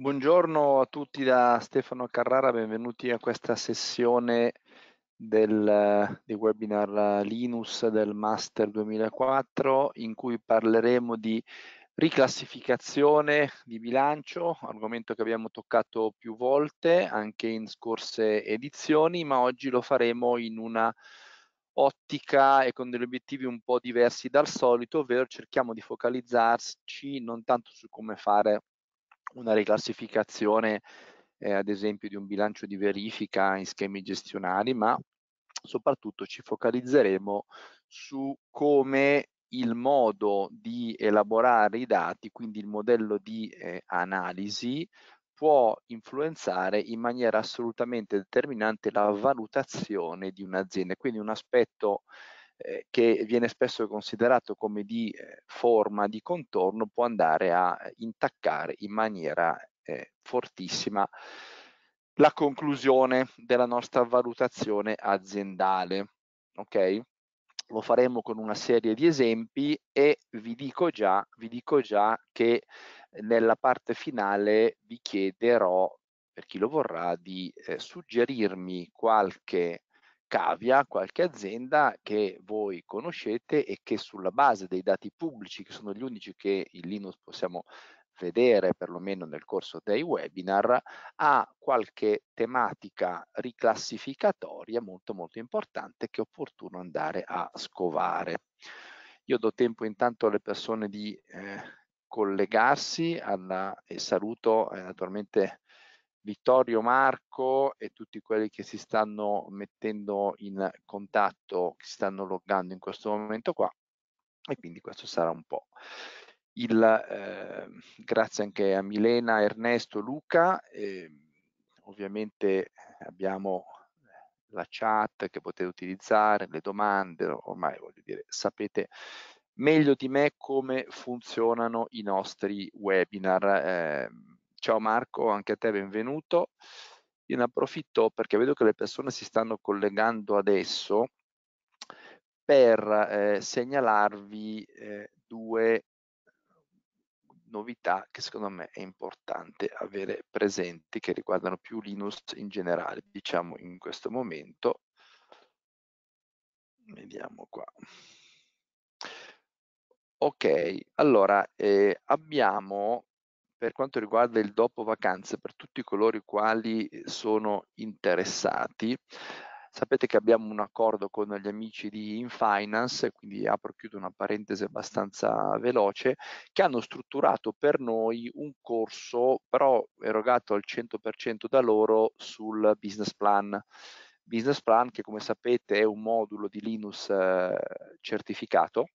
Buongiorno a tutti da Stefano Carrara, benvenuti a questa sessione del, di webinar Linux del Master 2004 in cui parleremo di riclassificazione di bilancio, argomento che abbiamo toccato più volte anche in scorse edizioni, ma oggi lo faremo in una ottica e con degli obiettivi un po' diversi dal solito, ovvero cerchiamo di focalizzarci non tanto su come fare una riclassificazione eh, ad esempio di un bilancio di verifica in schemi gestionali, ma soprattutto ci focalizzeremo su come il modo di elaborare i dati, quindi il modello di eh, analisi, può influenzare in maniera assolutamente determinante la valutazione di un'azienda. Quindi un aspetto eh, che viene spesso considerato come di eh, forma, di contorno, può andare a eh, intaccare in maniera eh, fortissima la conclusione della nostra valutazione aziendale. Okay? Lo faremo con una serie di esempi e vi dico già, vi dico già che nella parte finale vi chiederò per chi lo vorrà, di eh, suggerirmi qualche cavia qualche azienda che voi conoscete e che sulla base dei dati pubblici, che sono gli unici che in Linux possiamo vedere perlomeno nel corso dei webinar, ha qualche tematica riclassificatoria molto molto importante che è opportuno andare a scovare. Io do tempo intanto alle persone di eh, collegarsi alla, e saluto eh, naturalmente Vittorio Marco e tutti quelli che si stanno mettendo in contatto, che si stanno loggando in questo momento qua. E quindi questo sarà un po'. Il, eh, grazie anche a Milena, Ernesto, Luca. Eh, ovviamente abbiamo la chat che potete utilizzare, le domande, ormai voglio dire, sapete meglio di me come funzionano i nostri webinar. Eh, Ciao Marco, anche a te benvenuto. Io ne approfitto perché vedo che le persone si stanno collegando adesso per eh, segnalarvi eh, due novità che secondo me è importante avere presenti che riguardano più Linux in generale, diciamo in questo momento. Vediamo qua. Ok, allora eh, abbiamo per quanto riguarda il dopo vacanze, per tutti coloro i quali eh, sono interessati, Sapete che abbiamo un accordo con gli amici di Infinance, quindi apro e chiudo una parentesi abbastanza veloce, che hanno strutturato per noi un corso, però erogato al 100% da loro sul business plan. Business plan che come sapete è un modulo di Linux eh, certificato,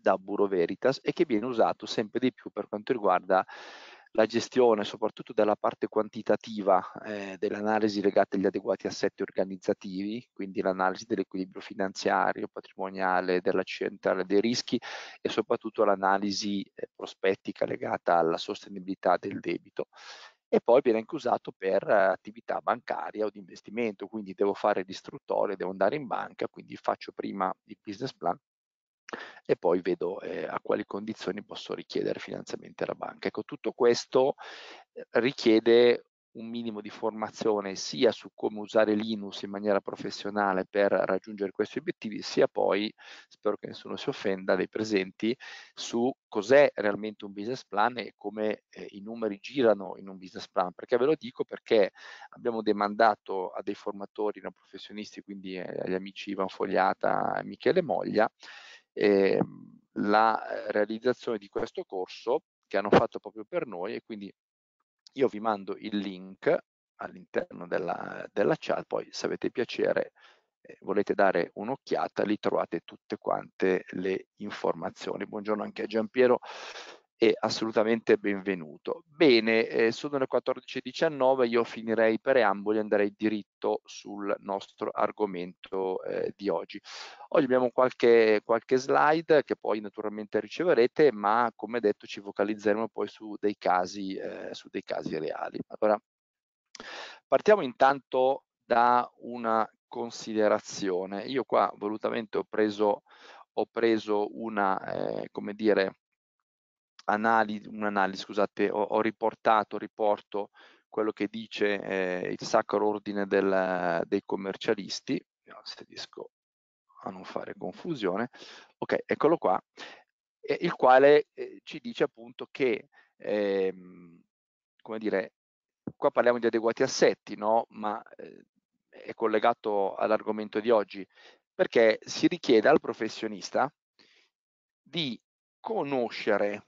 da Buro Veritas e che viene usato sempre di più per quanto riguarda la gestione soprattutto della parte quantitativa eh, dell'analisi legata agli adeguati assetti organizzativi, quindi l'analisi dell'equilibrio finanziario, patrimoniale, della centrale dei rischi e soprattutto l'analisi eh, prospettica legata alla sostenibilità del debito. E poi viene anche usato per eh, attività bancaria o di investimento, quindi devo fare l'istruttore, devo andare in banca, quindi faccio prima il business plan e poi vedo eh, a quali condizioni posso richiedere finanziamenti alla banca. Ecco, tutto questo eh, richiede un minimo di formazione sia su come usare Linux in maniera professionale per raggiungere questi obiettivi, sia poi, spero che nessuno si offenda dei presenti, su cos'è realmente un business plan e come eh, i numeri girano in un business plan. Perché ve lo dico? Perché abbiamo demandato a dei formatori non professionisti, quindi eh, agli amici Ivan Fogliata e Michele Moglia, Ehm, eh, la realizzazione di questo corso che hanno fatto proprio per noi e quindi io vi mando il link all'interno della, della chat, poi se avete piacere eh, volete dare un'occhiata, lì trovate tutte quante le informazioni. Buongiorno anche a Giampiero è assolutamente benvenuto. Bene, eh, sono le 14.19, io finirei i preamboli e andrei diritto sul nostro argomento eh, di oggi. Oggi abbiamo qualche, qualche slide che poi naturalmente riceverete, ma come detto ci focalizzeremo poi su dei casi, eh, su dei casi reali. Allora, partiamo intanto da una considerazione. Io qua volutamente ho preso, ho preso una, eh, come dire, analisi, un'analisi, scusate, ho, ho, riportato, riporto quello che dice eh, il sacro ordine del, dei commercialisti, se riesco a non fare confusione, ok, eccolo qua, eh, il quale eh, ci dice appunto che, ehm, come dire, qua parliamo di adeguati assetti, no? ma eh, è collegato all'argomento di oggi, perché si richiede al professionista di conoscere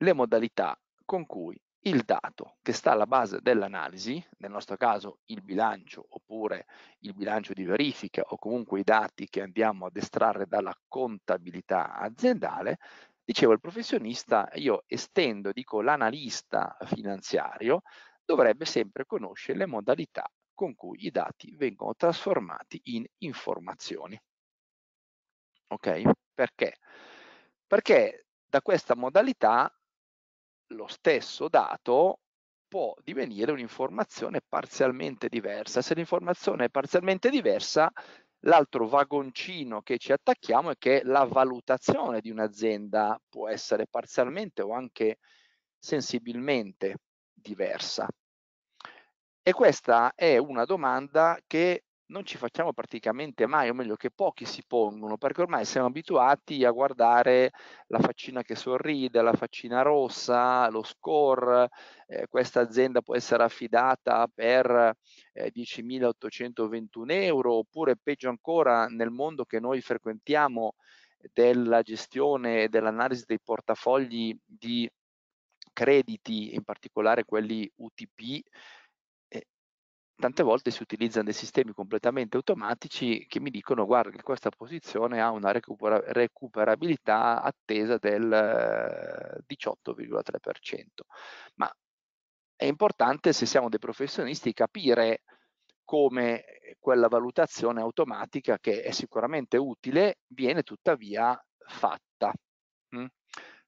le modalità con cui il dato che sta alla base dell'analisi, nel nostro caso il bilancio oppure il bilancio di verifica o comunque i dati che andiamo ad estrarre dalla contabilità aziendale, dicevo il professionista, io estendo, dico l'analista finanziario, dovrebbe sempre conoscere le modalità con cui i dati vengono trasformati in informazioni. Ok? Perché? Perché da questa modalità lo stesso dato può divenire un'informazione parzialmente diversa. Se l'informazione è parzialmente diversa, l'altro vagoncino che ci attacchiamo è che la valutazione di un'azienda può essere parzialmente o anche sensibilmente diversa. E questa è una domanda che non ci facciamo praticamente mai, o meglio che pochi si pongono, perché ormai siamo abituati a guardare la faccina che sorride, la faccina rossa, lo score, eh, questa azienda può essere affidata per eh, 10.821 euro, oppure peggio ancora nel mondo che noi frequentiamo della gestione e dell'analisi dei portafogli di crediti, in particolare quelli UTP, tante volte si utilizzano dei sistemi completamente automatici che mi dicono guarda che questa posizione ha una recupera recuperabilità attesa del 18,3%. Eh, Ma è importante se siamo dei professionisti capire come quella valutazione automatica che è sicuramente utile viene tuttavia fatta. Mm?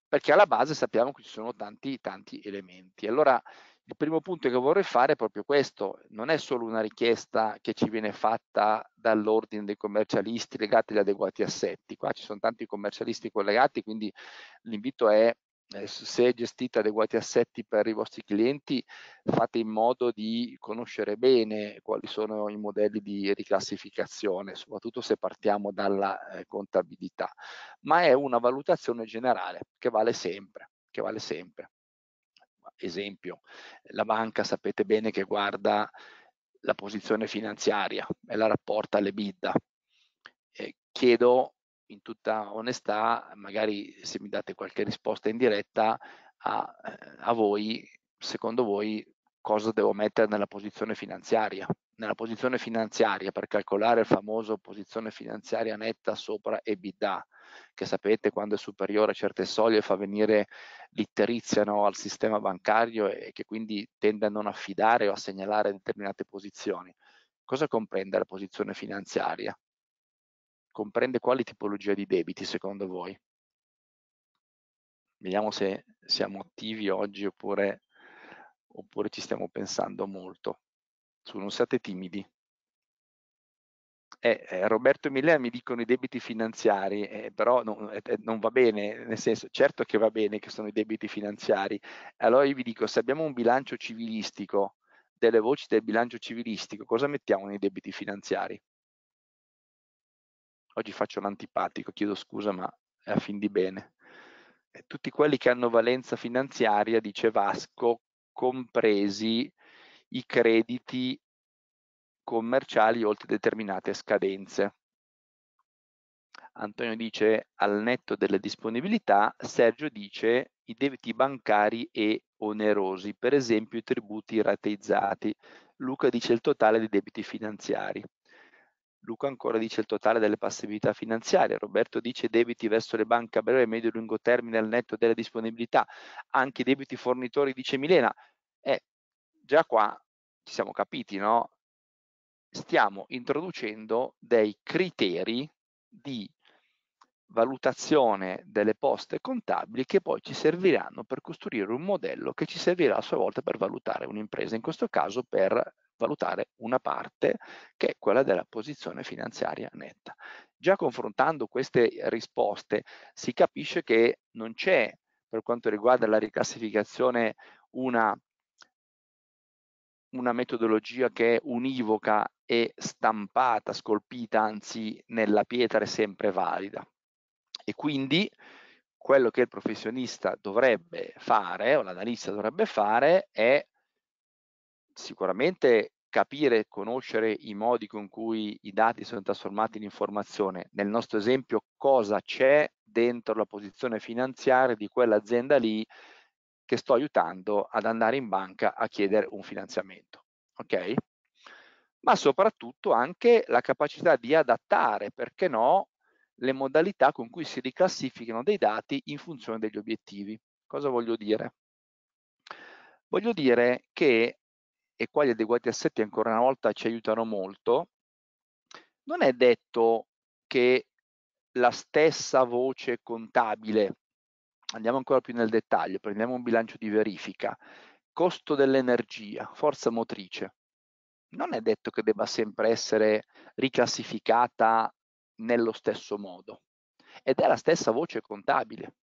Perché alla base sappiamo che ci sono tanti tanti elementi. Allora, il primo punto che vorrei fare è proprio questo, non è solo una richiesta che ci viene fatta dall'ordine dei commercialisti legati agli adeguati assetti, qua ci sono tanti commercialisti collegati, quindi l'invito è eh, se gestite adeguati assetti per i vostri clienti, fate in modo di conoscere bene quali sono i modelli di riclassificazione, soprattutto se partiamo dalla eh, contabilità, ma è una valutazione generale che vale sempre, che vale sempre. Esempio, la banca sapete bene che guarda la posizione finanziaria e la rapporta alle bidda. Eh, chiedo in tutta onestà, magari se mi date qualche risposta in diretta, a, a voi, secondo voi, cosa devo mettere nella posizione finanziaria nella posizione finanziaria per calcolare il famoso posizione finanziaria netta sopra EBITDA, che sapete quando è superiore a certe soglie fa venire l'itterizia no, al sistema bancario e che quindi tende a non affidare o a segnalare determinate posizioni. Cosa comprende la posizione finanziaria? Comprende quali tipologie di debiti secondo voi? Vediamo se siamo attivi oggi oppure, oppure ci stiamo pensando molto non siate timidi. Eh, eh, Roberto e Milena mi dicono i debiti finanziari, eh, però no, eh, eh, non va bene, nel senso, certo che va bene che sono i debiti finanziari. Allora io vi dico, se abbiamo un bilancio civilistico, delle voci del bilancio civilistico, cosa mettiamo nei debiti finanziari? Oggi faccio l'antipatico, chiedo scusa, ma è a fin di bene. Tutti quelli che hanno valenza finanziaria, dice Vasco, compresi i crediti commerciali oltre determinate scadenze. Antonio dice al netto delle disponibilità, Sergio dice i debiti bancari e onerosi, per esempio i tributi rateizzati. Luca dice il totale dei debiti finanziari. Luca ancora dice il totale delle passività finanziarie, Roberto dice debiti verso le banche a breve, medio e lungo termine al netto delle disponibilità, anche i debiti fornitori dice Milena, eh, già qua ci siamo capiti, no? Stiamo introducendo dei criteri di valutazione delle poste contabili che poi ci serviranno per costruire un modello che ci servirà a sua volta per valutare un'impresa, in questo caso per valutare una parte che è quella della posizione finanziaria netta. Già confrontando queste risposte si capisce che non c'è per quanto riguarda la riclassificazione una una metodologia che è univoca e stampata, scolpita anzi nella pietra è sempre valida. E quindi quello che il professionista dovrebbe fare o l'analista dovrebbe fare è sicuramente capire e conoscere i modi con cui i dati sono trasformati in informazione. Nel nostro esempio cosa c'è dentro la posizione finanziaria di quell'azienda lì che sto aiutando ad andare in banca a chiedere un finanziamento. Ok? Ma soprattutto anche la capacità di adattare, perché no, le modalità con cui si riclassificano dei dati in funzione degli obiettivi. Cosa voglio dire? Voglio dire che, e qua gli adeguati assetti ancora una volta ci aiutano molto, non è detto che la stessa voce contabile andiamo ancora più nel dettaglio, prendiamo un bilancio di verifica, costo dell'energia, forza motrice, non è detto che debba sempre essere riclassificata nello stesso modo ed è la stessa voce contabile.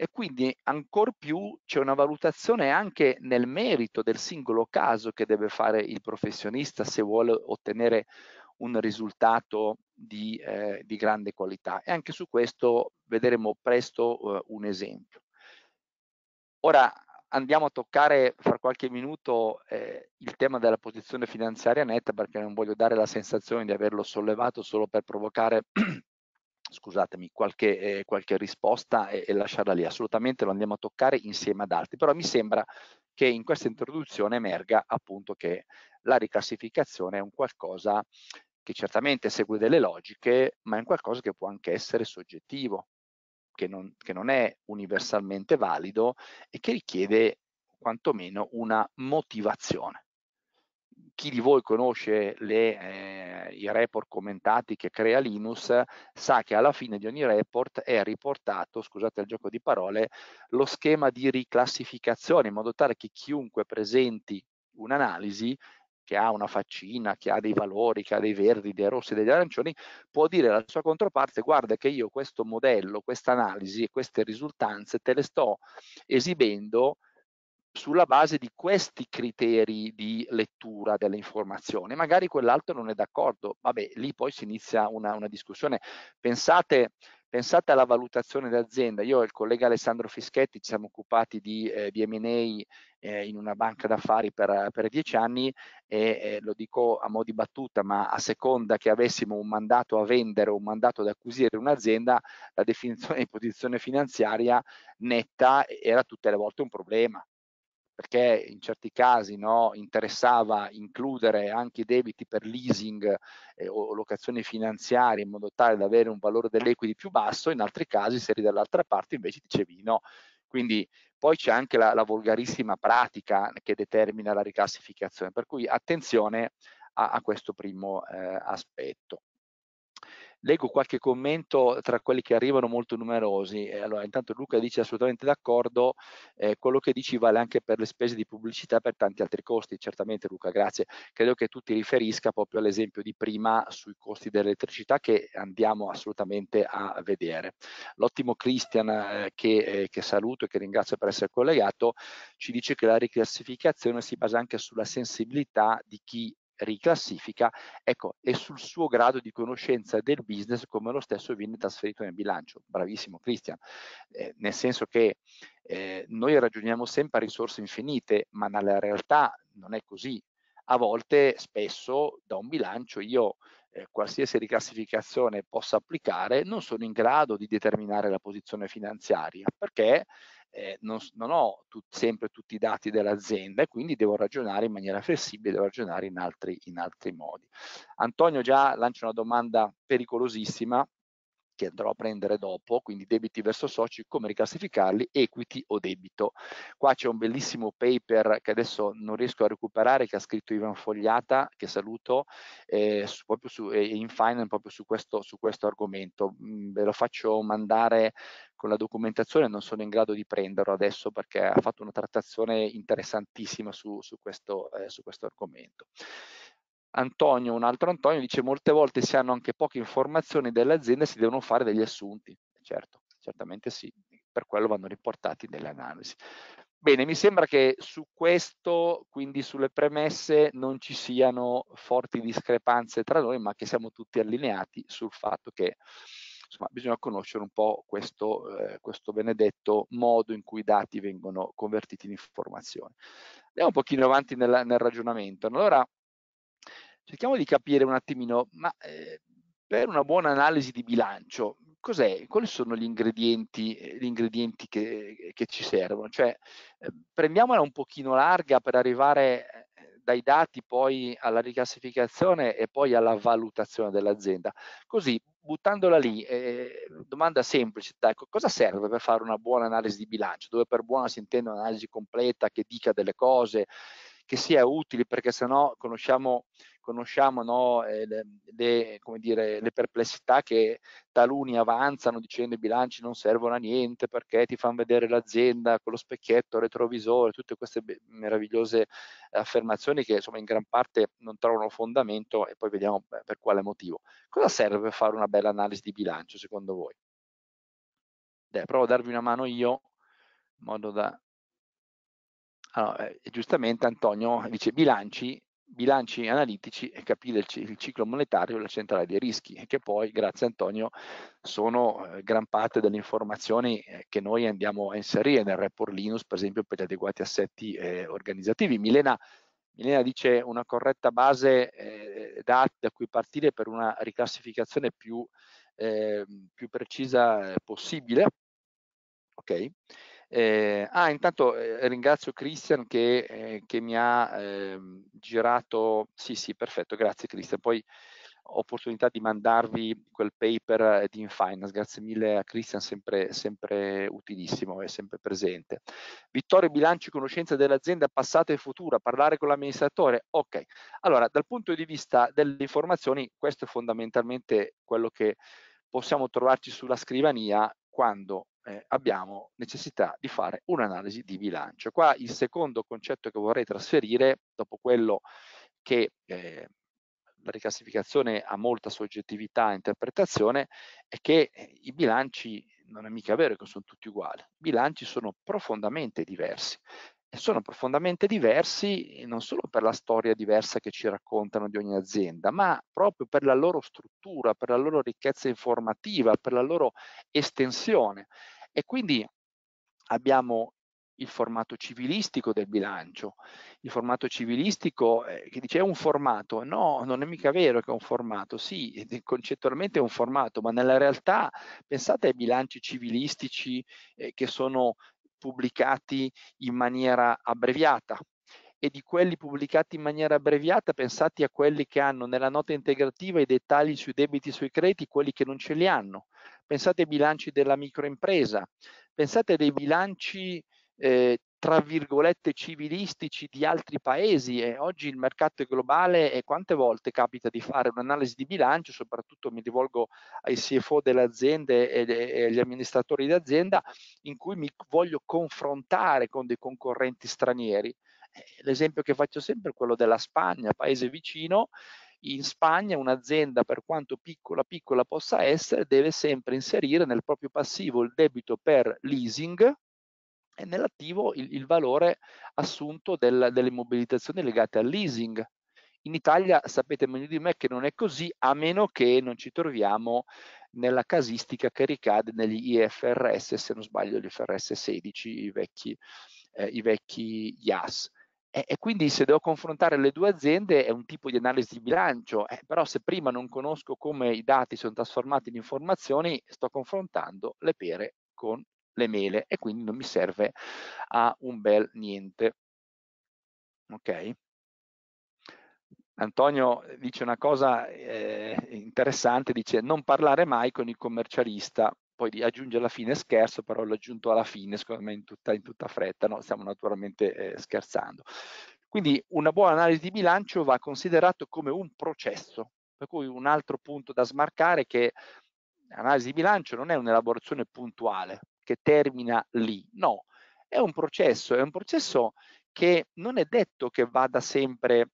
E quindi ancor più c'è una valutazione anche nel merito del singolo caso che deve fare il professionista se vuole ottenere un risultato di, eh, di, grande qualità e anche su questo vedremo presto eh, un esempio. Ora andiamo a toccare fra qualche minuto eh, il tema della posizione finanziaria netta perché non voglio dare la sensazione di averlo sollevato solo per provocare scusatemi, qualche, eh, qualche risposta e, e lasciarla lì. Assolutamente lo andiamo a toccare insieme ad altri, però mi sembra che in questa introduzione emerga appunto che la riclassificazione è un qualcosa che certamente segue delle logiche, ma è un qualcosa che può anche essere soggettivo, che non, che non è universalmente valido e che richiede quantomeno una motivazione chi di voi conosce le, eh, i report commentati che crea Linus sa che alla fine di ogni report è riportato, scusate il gioco di parole, lo schema di riclassificazione in modo tale che chiunque presenti un'analisi che ha una faccina, che ha dei valori, che ha dei verdi, dei rossi, degli arancioni, può dire alla sua controparte guarda che io questo modello, questa analisi e queste risultanze te le sto esibendo sulla base di questi criteri di lettura delle informazioni. Magari quell'altro non è d'accordo, vabbè, lì poi si inizia una, una discussione. Pensate Pensate alla valutazione d'azienda. Io e il collega Alessandro Fischetti ci siamo occupati di, eh, di M&A eh, in una banca d'affari per, per, dieci anni e eh, lo dico a mo' di battuta, ma a seconda che avessimo un mandato a vendere o un mandato ad acquisire un'azienda, la definizione di posizione finanziaria netta era tutte le volte un problema perché in certi casi no, interessava includere anche i debiti per leasing eh, o locazioni finanziarie in modo tale da avere un valore dell'equity più basso, in altri casi se eri dall'altra parte invece dicevi no. Quindi poi c'è anche la, la volgarissima pratica che determina la riclassificazione, per cui attenzione a, a questo primo eh, aspetto. Leggo qualche commento tra quelli che arrivano molto numerosi. allora, intanto Luca dice assolutamente d'accordo, eh, quello che dici vale anche per le spese di pubblicità e per tanti altri costi. Certamente Luca, grazie. Credo che tu ti riferisca proprio all'esempio di prima sui costi dell'elettricità che andiamo assolutamente a vedere. L'ottimo Christian eh, che, eh, che saluto e che ringrazio per essere collegato ci dice che la riclassificazione si basa anche sulla sensibilità di chi riclassifica, ecco, è sul suo grado di conoscenza del business come lo stesso viene trasferito nel bilancio. Bravissimo Cristian, eh, nel senso che eh, noi ragioniamo sempre a risorse infinite, ma nella realtà non è così. A volte, spesso, da un bilancio io eh, qualsiasi riclassificazione possa applicare, non sono in grado di determinare la posizione finanziaria, perché eh, non, non, ho tut, sempre tutti i dati dell'azienda e quindi devo ragionare in maniera flessibile, devo ragionare in altri, in altri modi. Antonio già lancia una domanda pericolosissima che andrò a prendere dopo, quindi debiti verso soci, come riclassificarli, equity o debito. Qua c'è un bellissimo paper che adesso non riesco a recuperare, che ha scritto Ivan Fogliata, che saluto, eh, su, proprio su, eh, in Finance proprio su questo, su questo argomento. Mm, ve lo faccio mandare con la documentazione non sono in grado di prenderlo adesso perché ha fatto una trattazione interessantissima su, su, questo, eh, su questo, argomento. Antonio, un altro Antonio, dice molte volte si hanno anche poche informazioni dell'azienda e si devono fare degli assunti. Eh, certo, certamente sì, per quello vanno riportati delle analisi. Bene, mi sembra che su questo, quindi sulle premesse, non ci siano forti discrepanze tra noi, ma che siamo tutti allineati sul fatto che insomma, bisogna conoscere un po' questo, eh, questo, benedetto modo in cui i dati vengono convertiti in informazione. Andiamo un pochino avanti nel, nel ragionamento. Allora, cerchiamo di capire un attimino, ma eh, per una buona analisi di bilancio, cos'è? Quali sono gli ingredienti, eh, gli ingredienti che, eh, che, ci servono? Cioè, eh, prendiamola un pochino larga per arrivare eh, dai dati poi alla riclassificazione e poi alla valutazione dell'azienda. Così, buttandola lì, eh, domanda semplice, ecco, cosa serve per fare una buona analisi di bilancio? Dove per buona si intende un'analisi completa che dica delle cose, che sia utile perché sennò conosciamo, conosciamo no, eh, le, come dire, le, perplessità che taluni avanzano dicendo i bilanci non servono a niente perché ti fanno vedere l'azienda con lo specchietto retrovisore, tutte queste meravigliose affermazioni che insomma in gran parte non trovano fondamento e poi vediamo per quale motivo. Cosa serve per fare una bella analisi di bilancio secondo voi? Dai, provo a darvi una mano io in modo da allora, eh, giustamente Antonio dice bilanci, bilanci analitici e capire il, il ciclo monetario e la centrale dei rischi, che poi, grazie Antonio, sono eh, gran parte delle informazioni eh, che noi andiamo a inserire nel report Linux, per esempio per gli adeguati assetti eh, organizzativi. Milena, Milena, dice una corretta base eh, da, da cui partire per una riclassificazione più, ehm, più precisa eh, possibile. Okay. Eh, ah, intanto eh, ringrazio Christian che, eh, che mi ha ehm, girato. Sì, sì, perfetto, grazie Christian. Poi ho opportunità di mandarvi quel paper eh, di Infinance, grazie mille a Christian, sempre, sempre utilissimo e sempre presente. Vittorio Bilanci, conoscenza dell'azienda passata e futura, parlare con l'amministratore. Ok, allora dal punto di vista delle informazioni, questo è fondamentalmente quello che possiamo trovarci sulla scrivania quando eh, abbiamo necessità di fare un'analisi di bilancio. Qua il secondo concetto che vorrei trasferire, dopo quello che eh, la ricassificazione ha molta soggettività e interpretazione, è che eh, i bilanci non è mica vero che sono tutti uguali, i bilanci sono profondamente diversi sono profondamente diversi non solo per la storia diversa che ci raccontano di ogni azienda, ma proprio per la loro struttura, per la loro ricchezza informativa, per la loro estensione. E quindi abbiamo il formato civilistico del bilancio. Il formato civilistico eh, che dice è un formato, no, non è mica vero che è un formato, sì, concettualmente è un formato, ma nella realtà pensate ai bilanci civilistici eh, che sono pubblicati in maniera abbreviata e di quelli pubblicati in maniera abbreviata pensate a quelli che hanno nella nota integrativa i dettagli sui debiti e sui crediti, quelli che non ce li hanno. Pensate ai bilanci della microimpresa, pensate ai bilanci eh, tra virgolette civilistici di altri paesi e oggi il mercato è globale e quante volte capita di fare un'analisi di bilancio, soprattutto mi rivolgo ai CFO delle aziende e agli amministratori d'azienda in cui mi voglio confrontare con dei concorrenti stranieri. Eh, l'esempio che faccio sempre è quello della Spagna, paese vicino, in Spagna un'azienda, per quanto piccola piccola possa essere, deve sempre inserire nel proprio passivo il debito per leasing, e nell'attivo il, il valore assunto del, delle mobilitazioni legate al leasing. In Italia sapete meglio di me che non è così, a meno che non ci troviamo nella casistica che ricade negli IFRS, se non sbaglio gli IFRS 16, i vecchi, eh, i vecchi IAS. E, e, quindi se devo confrontare le due aziende è un tipo di analisi di bilancio, eh, però se prima non conosco come i dati sono trasformati in informazioni, sto confrontando le pere con le mele e quindi non mi serve a un bel niente. Ok? Antonio eh, dice una cosa eh, interessante, dice non parlare mai con il commercialista, poi aggiunge alla fine scherzo, però l'ho aggiunto alla fine, secondo me in tutta, in tutta fretta, no? stiamo naturalmente eh, scherzando. Quindi una buona analisi di bilancio va considerato come un processo, per cui un altro punto da smarcare è che l'analisi di bilancio non è un'elaborazione puntuale, che termina lì. No, è un processo, è un processo che non è detto che vada sempre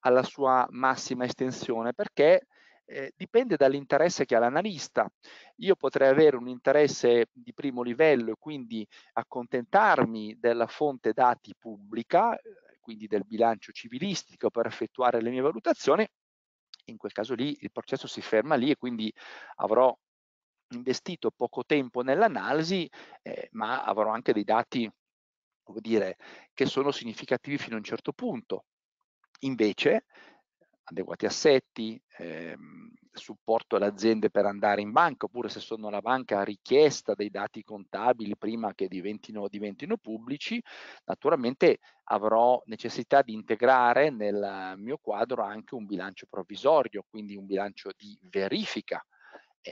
alla sua massima estensione perché eh, dipende dall'interesse che ha l'analista. Io potrei avere un interesse di primo livello e quindi accontentarmi della fonte dati pubblica, eh, quindi del bilancio civilistico per effettuare le mie valutazioni, in quel caso lì il processo si ferma lì e quindi avrò investito poco tempo nell'analisi, eh, ma avrò anche dei dati come dire, che sono significativi fino a un certo punto. Invece, adeguati assetti, ehm, supporto alle aziende per andare in banca, oppure se sono la banca a richiesta dei dati contabili prima che diventino, diventino pubblici, naturalmente avrò necessità di integrare nel mio quadro anche un bilancio provvisorio, quindi un bilancio di verifica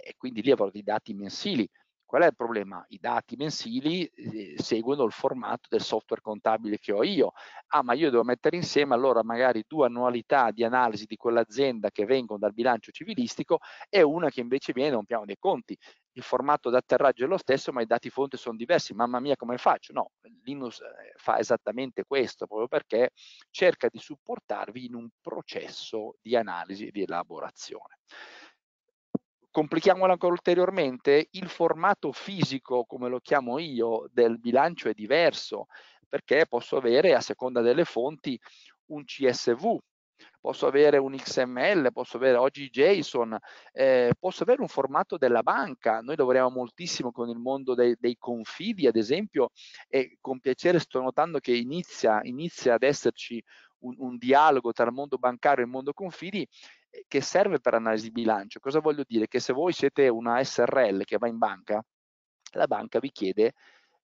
e quindi lì avrò dei dati mensili. Qual è il problema? I dati mensili eh, seguono il formato del software contabile che ho io. Ah, ma io devo mettere insieme allora magari due annualità di analisi di quell'azienda che vengono dal bilancio civilistico e una che invece viene da un piano dei conti. Il formato d'atterraggio è lo stesso, ma i dati fonte sono diversi. Mamma mia, come faccio? No, Linux eh, fa esattamente questo, proprio perché cerca di supportarvi in un processo di analisi e di elaborazione. Complichiamola ancora ulteriormente, il formato fisico, come lo chiamo io, del bilancio è diverso, perché posso avere a seconda delle fonti un CSV, posso avere un XML, posso avere oggi JSON, eh, posso avere un formato della banca. Noi lavoriamo moltissimo con il mondo dei, dei, confidi, ad esempio, e con piacere sto notando che inizia, inizia ad esserci un, un dialogo tra il mondo bancario e il mondo confidi che serve per analisi di bilancio. Cosa voglio dire? Che se voi siete una SRL che va in banca, la banca vi chiede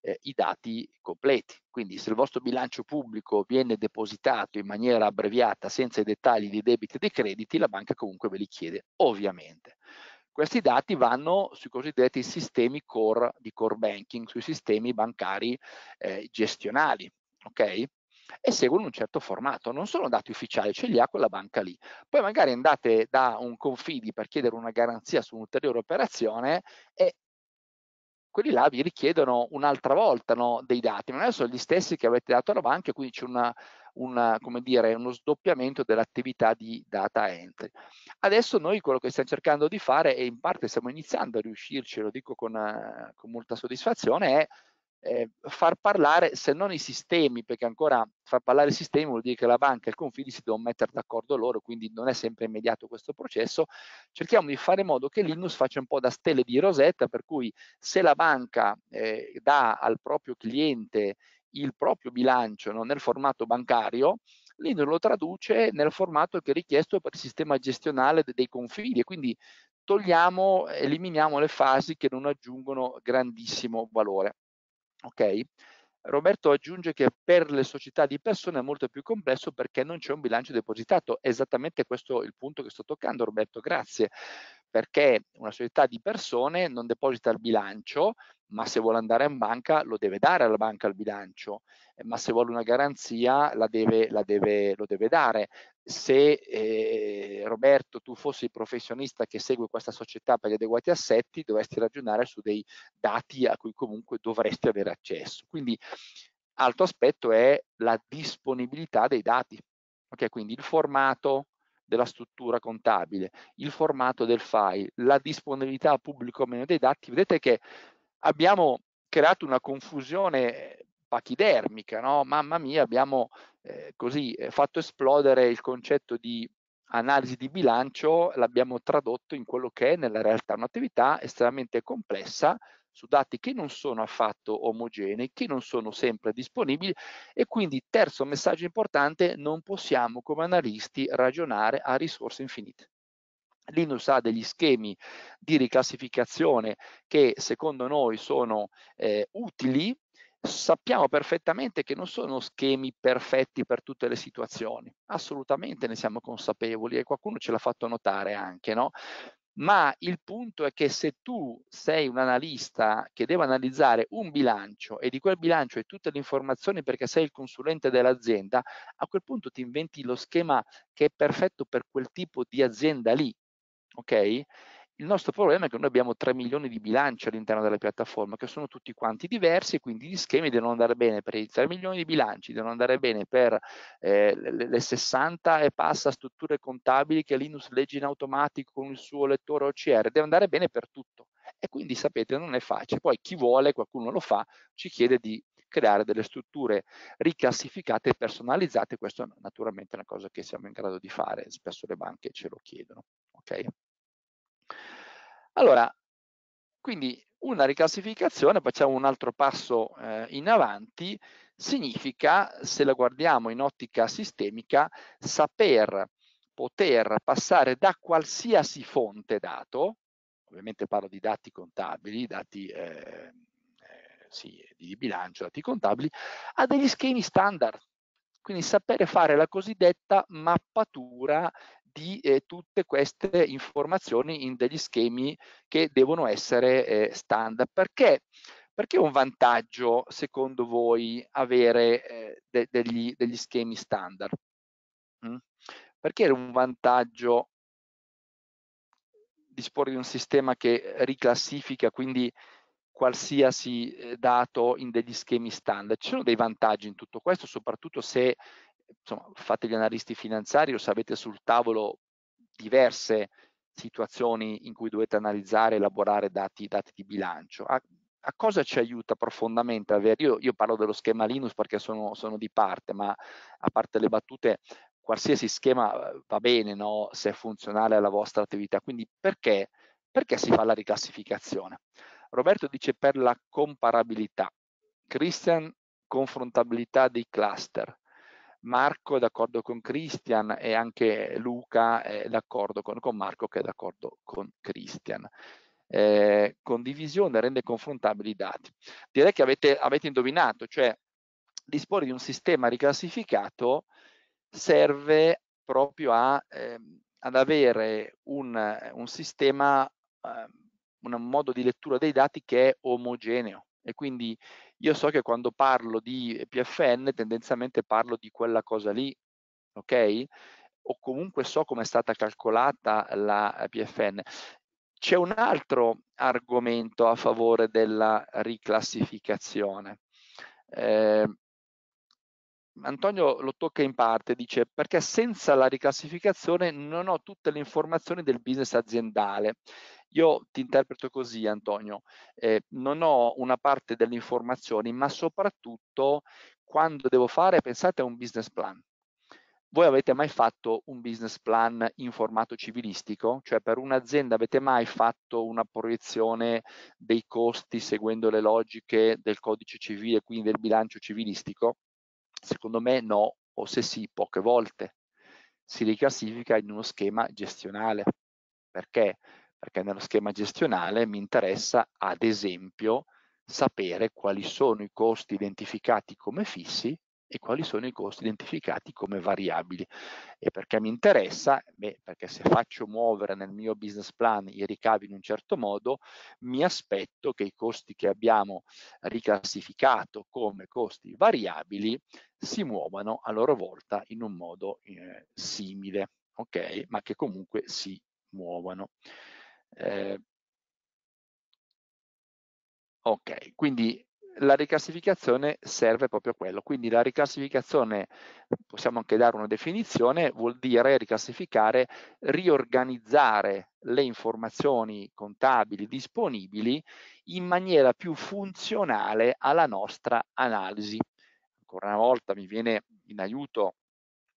eh, i dati completi. Quindi se il vostro bilancio pubblico viene depositato in maniera abbreviata senza i dettagli di debiti e dei crediti, la banca comunque ve li chiede, ovviamente. Questi dati vanno sui cosiddetti sistemi core di core banking, sui sistemi bancari eh, gestionali. Okay? e seguono un certo formato, non sono dati ufficiali, ce li ha quella banca lì. Poi magari andate da un confidi per chiedere una garanzia su un'ulteriore operazione e quelli là vi richiedono un'altra volta no, dei dati, ma non sono gli stessi che avete dato alla banca, quindi c'è una, una, dire, uno sdoppiamento dell'attività di data entry. Adesso noi quello che stiamo cercando di fare, e in parte stiamo iniziando a riuscirci, lo dico con, eh, con molta soddisfazione, è eh, far parlare, se non i sistemi, perché ancora far parlare i sistemi vuol dire che la banca e il confidi si devono mettere d'accordo loro, quindi non è sempre immediato questo processo, cerchiamo di fare in modo che Linus faccia un po' da stelle di rosetta, per cui se la banca eh, dà al proprio cliente il proprio bilancio no, nel formato bancario, Linus lo traduce nel formato che è richiesto per il sistema gestionale dei confidi e quindi togliamo, eliminiamo le fasi che non aggiungono grandissimo valore. Ok? Roberto aggiunge che per le società di persone è molto più complesso perché non c'è un bilancio depositato. Esattamente questo è il punto che sto toccando, Roberto, grazie perché una società di persone non deposita il bilancio, ma se vuole andare in banca lo deve dare alla banca il bilancio, eh, ma se vuole una garanzia la deve, la deve, lo deve dare. Se eh, Roberto tu fossi il professionista che segue questa società per gli adeguati assetti, dovresti ragionare su dei dati a cui comunque dovresti avere accesso. Quindi altro aspetto è la disponibilità dei dati. Okay, quindi il formato, della struttura contabile, il formato del file, la disponibilità a pubblico o meno dei dati, vedete che abbiamo creato una confusione eh, pachidermica, no? mamma mia abbiamo eh, così eh, fatto esplodere il concetto di analisi di bilancio l'abbiamo tradotto in quello che è nella realtà un'attività estremamente complessa su dati che non sono affatto omogenei, che non sono sempre disponibili e quindi terzo messaggio importante, non possiamo come analisti ragionare a risorse infinite. Linux ha degli schemi di riclassificazione che secondo noi sono eh, utili, sappiamo perfettamente che non sono schemi perfetti per tutte le situazioni, assolutamente ne siamo consapevoli e qualcuno ce l'ha fatto notare anche, no? ma il punto è che se tu sei un analista che deve analizzare un bilancio e di quel bilancio hai tutte le informazioni perché sei il consulente dell'azienda, a quel punto ti inventi lo schema che è perfetto per quel tipo di azienda lì, ok? Il nostro problema è che noi abbiamo 3 milioni di bilanci all'interno della piattaforma che sono tutti quanti diversi e quindi gli schemi devono andare bene per i 3 milioni di bilanci, devono andare bene per eh, le, 60 e passa strutture contabili che Linux legge in automatico con il suo lettore OCR, deve andare bene per tutto. E quindi sapete non è facile, poi chi vuole, qualcuno lo fa, ci chiede di creare delle strutture ricassificate e personalizzate, questo naturalmente è una cosa che siamo in grado di fare, spesso le banche ce lo chiedono. Okay? Allora, quindi una riclassificazione, facciamo un altro passo eh, in avanti, significa, se la guardiamo in ottica sistemica, saper poter passare da qualsiasi fonte dato, ovviamente parlo di dati contabili, dati eh, eh sì, di bilancio, dati contabili, a degli schemi standard. Quindi sapere fare la cosiddetta mappatura di eh, tutte queste informazioni in degli schemi che devono essere eh, standard. Perché? Perché è un vantaggio, secondo voi, avere eh, de degli, degli, schemi standard? Mm? Perché è un vantaggio disporre di un sistema che riclassifica quindi qualsiasi eh, dato in degli schemi standard? Ci sono dei vantaggi in tutto questo, soprattutto se insomma, fate gli analisti finanziari o se avete sul tavolo diverse situazioni in cui dovete analizzare e elaborare dati, dati di bilancio. A, a, cosa ci aiuta profondamente io, io parlo dello schema Linux perché sono, sono, di parte, ma a parte le battute, qualsiasi schema eh, va bene no? se è funzionale alla vostra attività, quindi perché, perché si fa la riclassificazione? Roberto dice per la comparabilità, Christian confrontabilità dei cluster, Marco è d'accordo con Christian e anche Luca è d'accordo con, con Marco che è d'accordo con Christian. Eh, condivisione rende confrontabili i dati. Direi che avete, avete indovinato, cioè disporre di un sistema riclassificato serve proprio a, eh, ad avere un, un sistema, eh, un modo di lettura dei dati che è omogeneo e quindi io so che quando parlo di PFN tendenzialmente parlo di quella cosa lì, ok? O comunque so come è stata calcolata la eh, PFN. C'è un altro argomento a favore della riclassificazione. Eh, Antonio lo tocca in parte, dice perché senza la riclassificazione non ho tutte le informazioni del business aziendale. Io ti interpreto così Antonio, eh, non ho una parte delle informazioni, ma soprattutto quando devo fare, pensate a un business plan. Voi avete mai fatto un business plan in formato civilistico? Cioè per un'azienda avete mai fatto una proiezione dei costi seguendo le logiche del codice civile, quindi del bilancio civilistico? Secondo me no, o se sì, poche volte. Si riclassifica in uno schema gestionale. Perché? Perché nello schema gestionale mi interessa, ad esempio, sapere quali sono i costi identificati come fissi e quali sono i costi identificati come variabili. E perché mi interessa? Beh, perché se faccio muovere nel mio business plan i ricavi in un certo modo, mi aspetto che i costi che abbiamo riclassificato come costi variabili si muovano a loro volta in un modo eh, simile, ok? Ma che comunque si muovano. Eh, ok, quindi la riclassificazione serve proprio a quello. Quindi la riclassificazione, possiamo anche dare una definizione, vuol dire riclassificare, riorganizzare le informazioni contabili disponibili in maniera più funzionale alla nostra analisi. Ancora una volta mi viene in aiuto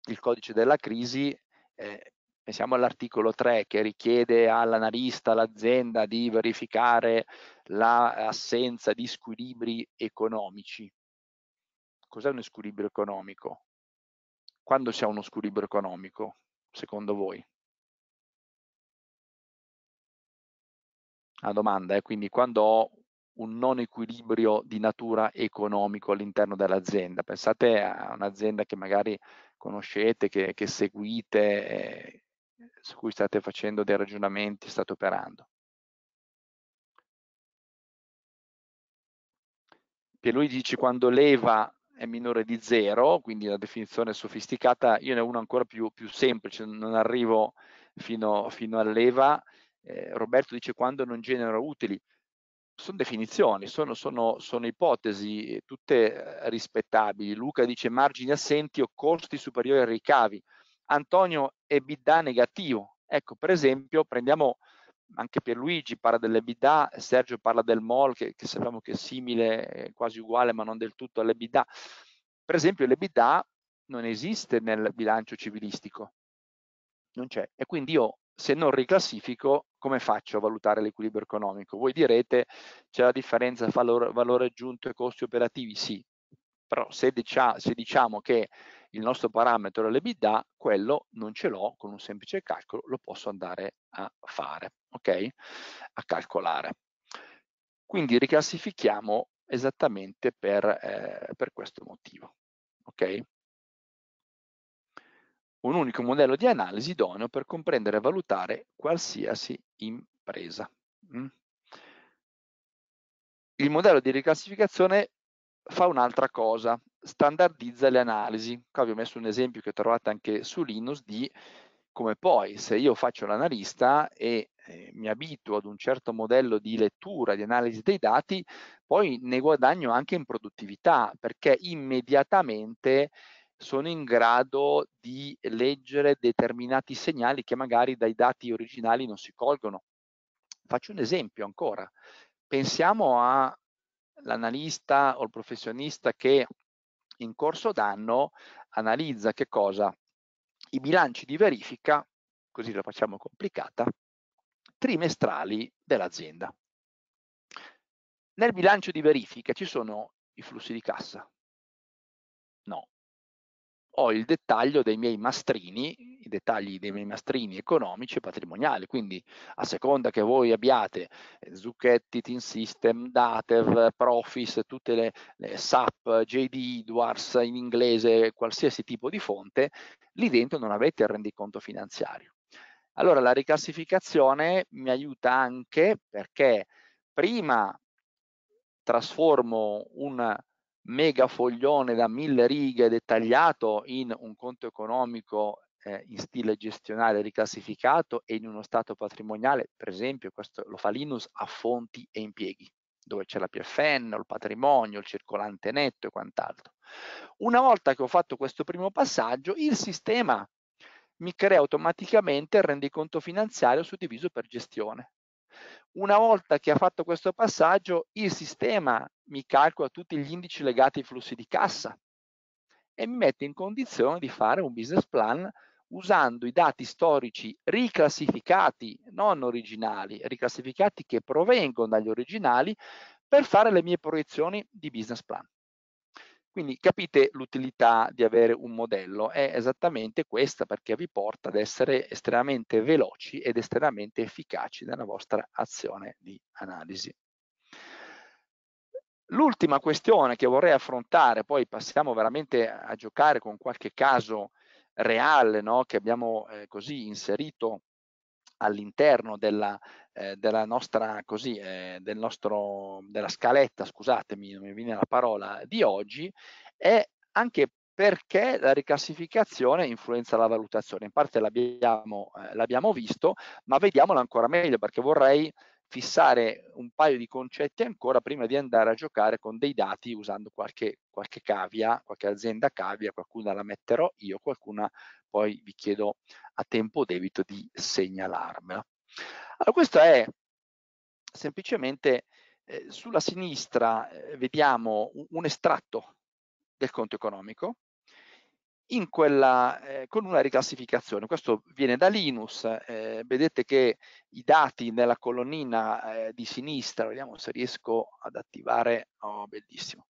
il codice della crisi eh, pensiamo all'articolo 3 che richiede all'analista, all'azienda di verificare l'assenza di squilibri economici. Cos'è uno squilibrio economico? Quando c'è uno squilibrio economico, secondo voi? La domanda è quindi quando ho un non equilibrio di natura economico all'interno dell'azienda. Pensate a un'azienda che magari conoscete, che, che seguite, eh, su cui state facendo dei ragionamenti, state operando. Pierluigi dice quando l'EVA è minore di zero, quindi la definizione sofisticata, io ne ho una ancora più, più semplice, non arrivo fino, fino all'EVA, eh, Roberto dice quando non genera utili, sono definizioni, sono, sono, sono ipotesi eh, tutte eh, rispettabili, Luca dice margini assenti o costi superiori ai ricavi, Antonio EBITDA negativo. Ecco, per esempio, prendiamo anche per Luigi parla dell'EBITDA, Sergio parla del MOL che, che sappiamo che è simile, quasi uguale ma non del tutto all'EBITDA. Per esempio l'EBITDA non esiste nel bilancio civilistico, non c'è. E quindi io se non riclassifico come faccio a valutare l'equilibrio economico? Voi direte c'è la differenza tra valore, aggiunto e costi operativi? Sì, però se, diciamo, se diciamo che il nostro parametro l'EBITDA, quello non ce l'ho, con un semplice calcolo lo posso andare a fare, ok? A calcolare. Quindi riclassifichiamo esattamente per, eh, per questo motivo, ok? Un unico modello di analisi idoneo per comprendere e valutare qualsiasi impresa. Mm? Il modello di riclassificazione fa un'altra cosa, standardizza le analisi. Qua vi ho messo un esempio che trovate anche su Linux di come poi se io faccio l'analista e eh, mi abituo ad un certo modello di lettura, di analisi dei dati, poi ne guadagno anche in produttività perché immediatamente sono in grado di leggere determinati segnali che magari dai dati originali non si colgono. Faccio un esempio ancora. Pensiamo all'analista o al professionista che in corso d'anno analizza che cosa? I bilanci di verifica, così la facciamo complicata, trimestrali dell'azienda. Nel bilancio di verifica ci sono i flussi di cassa, ho il dettaglio dei miei mastrini, i dettagli dei miei mastrini economici e patrimoniali, quindi a seconda che voi abbiate eh, Zucchetti, Team System, Datev, Profis, tutte le, le SAP, JD, Duars in inglese, qualsiasi tipo di fonte, lì dentro non avete il rendiconto finanziario. Allora la ricassificazione mi aiuta anche perché prima trasformo un mega foglione da mille righe dettagliato in un conto economico eh, in stile gestionale riclassificato e in uno stato patrimoniale, per esempio, questo lo fa Linus a fonti e impieghi, dove c'è la PFN, il patrimonio, il circolante netto e quant'altro. Una volta che ho fatto questo primo passaggio, il sistema mi crea automaticamente il rendiconto finanziario suddiviso per gestione. Una volta che ha fatto questo passaggio, il sistema mi calcola tutti gli indici legati ai flussi di cassa e mi mette in condizione di fare un business plan usando i dati storici riclassificati, non originali, riclassificati che provengono dagli originali, per fare le mie proiezioni di business plan. Quindi capite l'utilità di avere un modello, è esattamente questa perché vi porta ad essere estremamente veloci ed estremamente efficaci nella vostra azione di analisi. L'ultima questione che vorrei affrontare, poi passiamo veramente a giocare con qualche caso reale no? che abbiamo eh, così inserito all'interno della, eh, della, nostra, così, eh, del nostro, della scaletta, scusatemi, non mi viene la parola, di oggi, è anche perché la riclassificazione influenza la valutazione. In parte l'abbiamo, eh, l'abbiamo visto, ma vediamola ancora meglio perché vorrei fissare un paio di concetti ancora prima di andare a giocare con dei dati usando qualche, qualche cavia, qualche azienda cavia, qualcuna la metterò io, qualcuna poi vi chiedo a tempo debito di segnalarmela. Allora questo è semplicemente eh, sulla sinistra eh, vediamo un, un estratto del conto economico quella, eh, con una riclassificazione. Questo viene da Linus, eh, vedete che i dati nella colonnina eh, di sinistra, vediamo se riesco ad attivare, oh bellissimo,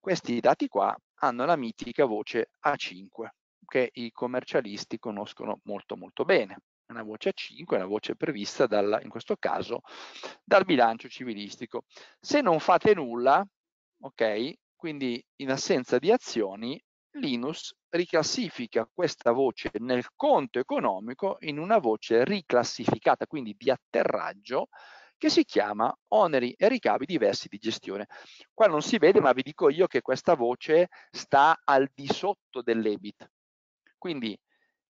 questi dati qua hanno la mitica voce A5 che i commercialisti conoscono molto molto bene. Una voce A5 una voce prevista dal, in questo caso dal bilancio civilistico. Se non fate nulla, ok, quindi in assenza di azioni Linus riclassifica questa voce nel conto economico in una voce riclassificata, quindi di atterraggio, che si chiama oneri e ricavi diversi di gestione. Qua non si vede, ma vi dico io che questa voce sta al di sotto dell'EBIT. Quindi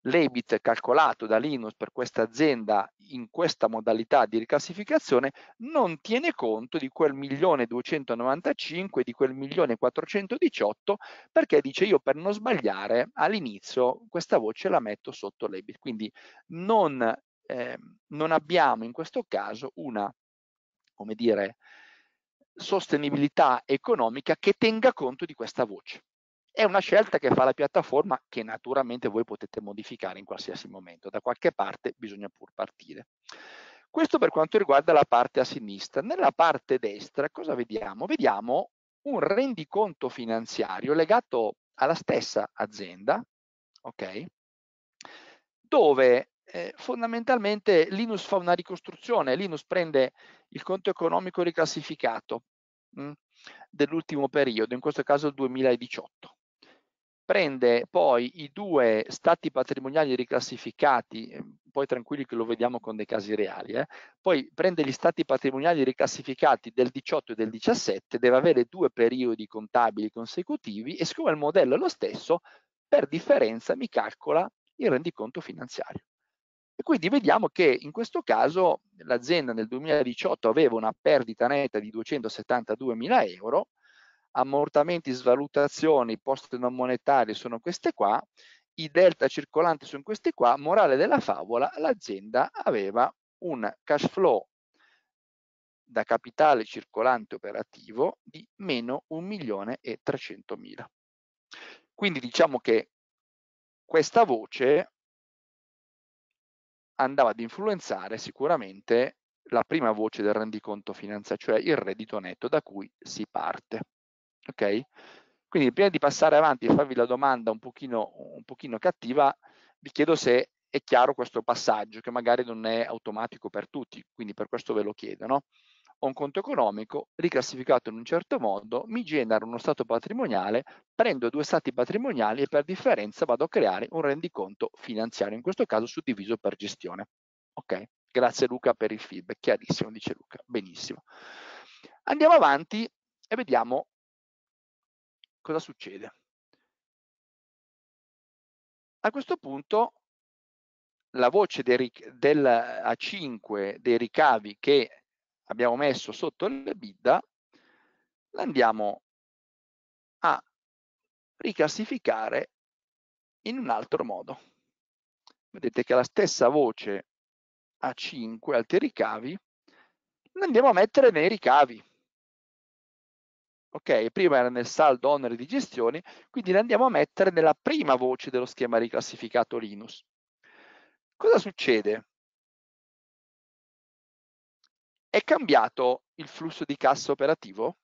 l'EBIT calcolato da Linus per questa azienda in questa modalità di riclassificazione non tiene conto di quel 1.295 di quel 1.418 perché dice io per non sbagliare all'inizio questa voce la metto sotto l'EBIT quindi non, eh, non abbiamo in questo caso una come dire sostenibilità economica che tenga conto di questa voce è una scelta che fa la piattaforma che naturalmente voi potete modificare in qualsiasi momento, da qualche parte bisogna pur partire. Questo per quanto riguarda la parte a sinistra. Nella parte destra cosa vediamo? Vediamo un rendiconto finanziario legato alla stessa azienda, ok? Dove eh, fondamentalmente Linus fa una ricostruzione, Linus prende il conto economico riclassificato mm, dell'ultimo periodo, in questo caso il 2018, prende poi i due stati patrimoniali riclassificati, ehm, poi tranquilli che lo vediamo con dei casi reali, eh? poi prende gli stati patrimoniali riclassificati del 18 e del 17, deve avere due periodi contabili consecutivi e siccome il modello è lo stesso, per differenza mi calcola il rendiconto finanziario. E quindi vediamo che in questo caso l'azienda nel 2018 aveva una perdita netta di 272 mila euro, ammortamenti, svalutazioni, poste non monetarie sono queste qua, i delta circolanti sono questi qua, morale della favola, l'azienda aveva un cash flow da capitale circolante operativo di meno 1 milione 1.300.000. Quindi diciamo che questa voce andava ad influenzare sicuramente la prima voce del rendiconto finanza, cioè il reddito netto da cui si parte ok? Quindi prima di passare avanti e farvi la domanda un pochino, un pochino cattiva, vi chiedo se è chiaro questo passaggio, che magari non è automatico per tutti, quindi per questo ve lo chiedo, no? Ho un conto economico riclassificato in un certo modo, mi genera uno stato patrimoniale, prendo due stati patrimoniali e per differenza vado a creare un rendiconto finanziario, in questo caso suddiviso per gestione. Ok, grazie Luca per il feedback, chiarissimo, dice Luca, benissimo. Andiamo avanti e vediamo cosa succede? A questo punto la voce del, del A5 dei ricavi che abbiamo messo sotto il bidda la andiamo a riclassificare in un altro modo. Vedete che la stessa voce A5 altri ricavi la andiamo a mettere nei ricavi ok? Prima era nel saldo oneri di gestione, quindi le andiamo a mettere nella prima voce dello schema riclassificato Linus. Cosa succede? È cambiato il flusso di cassa operativo,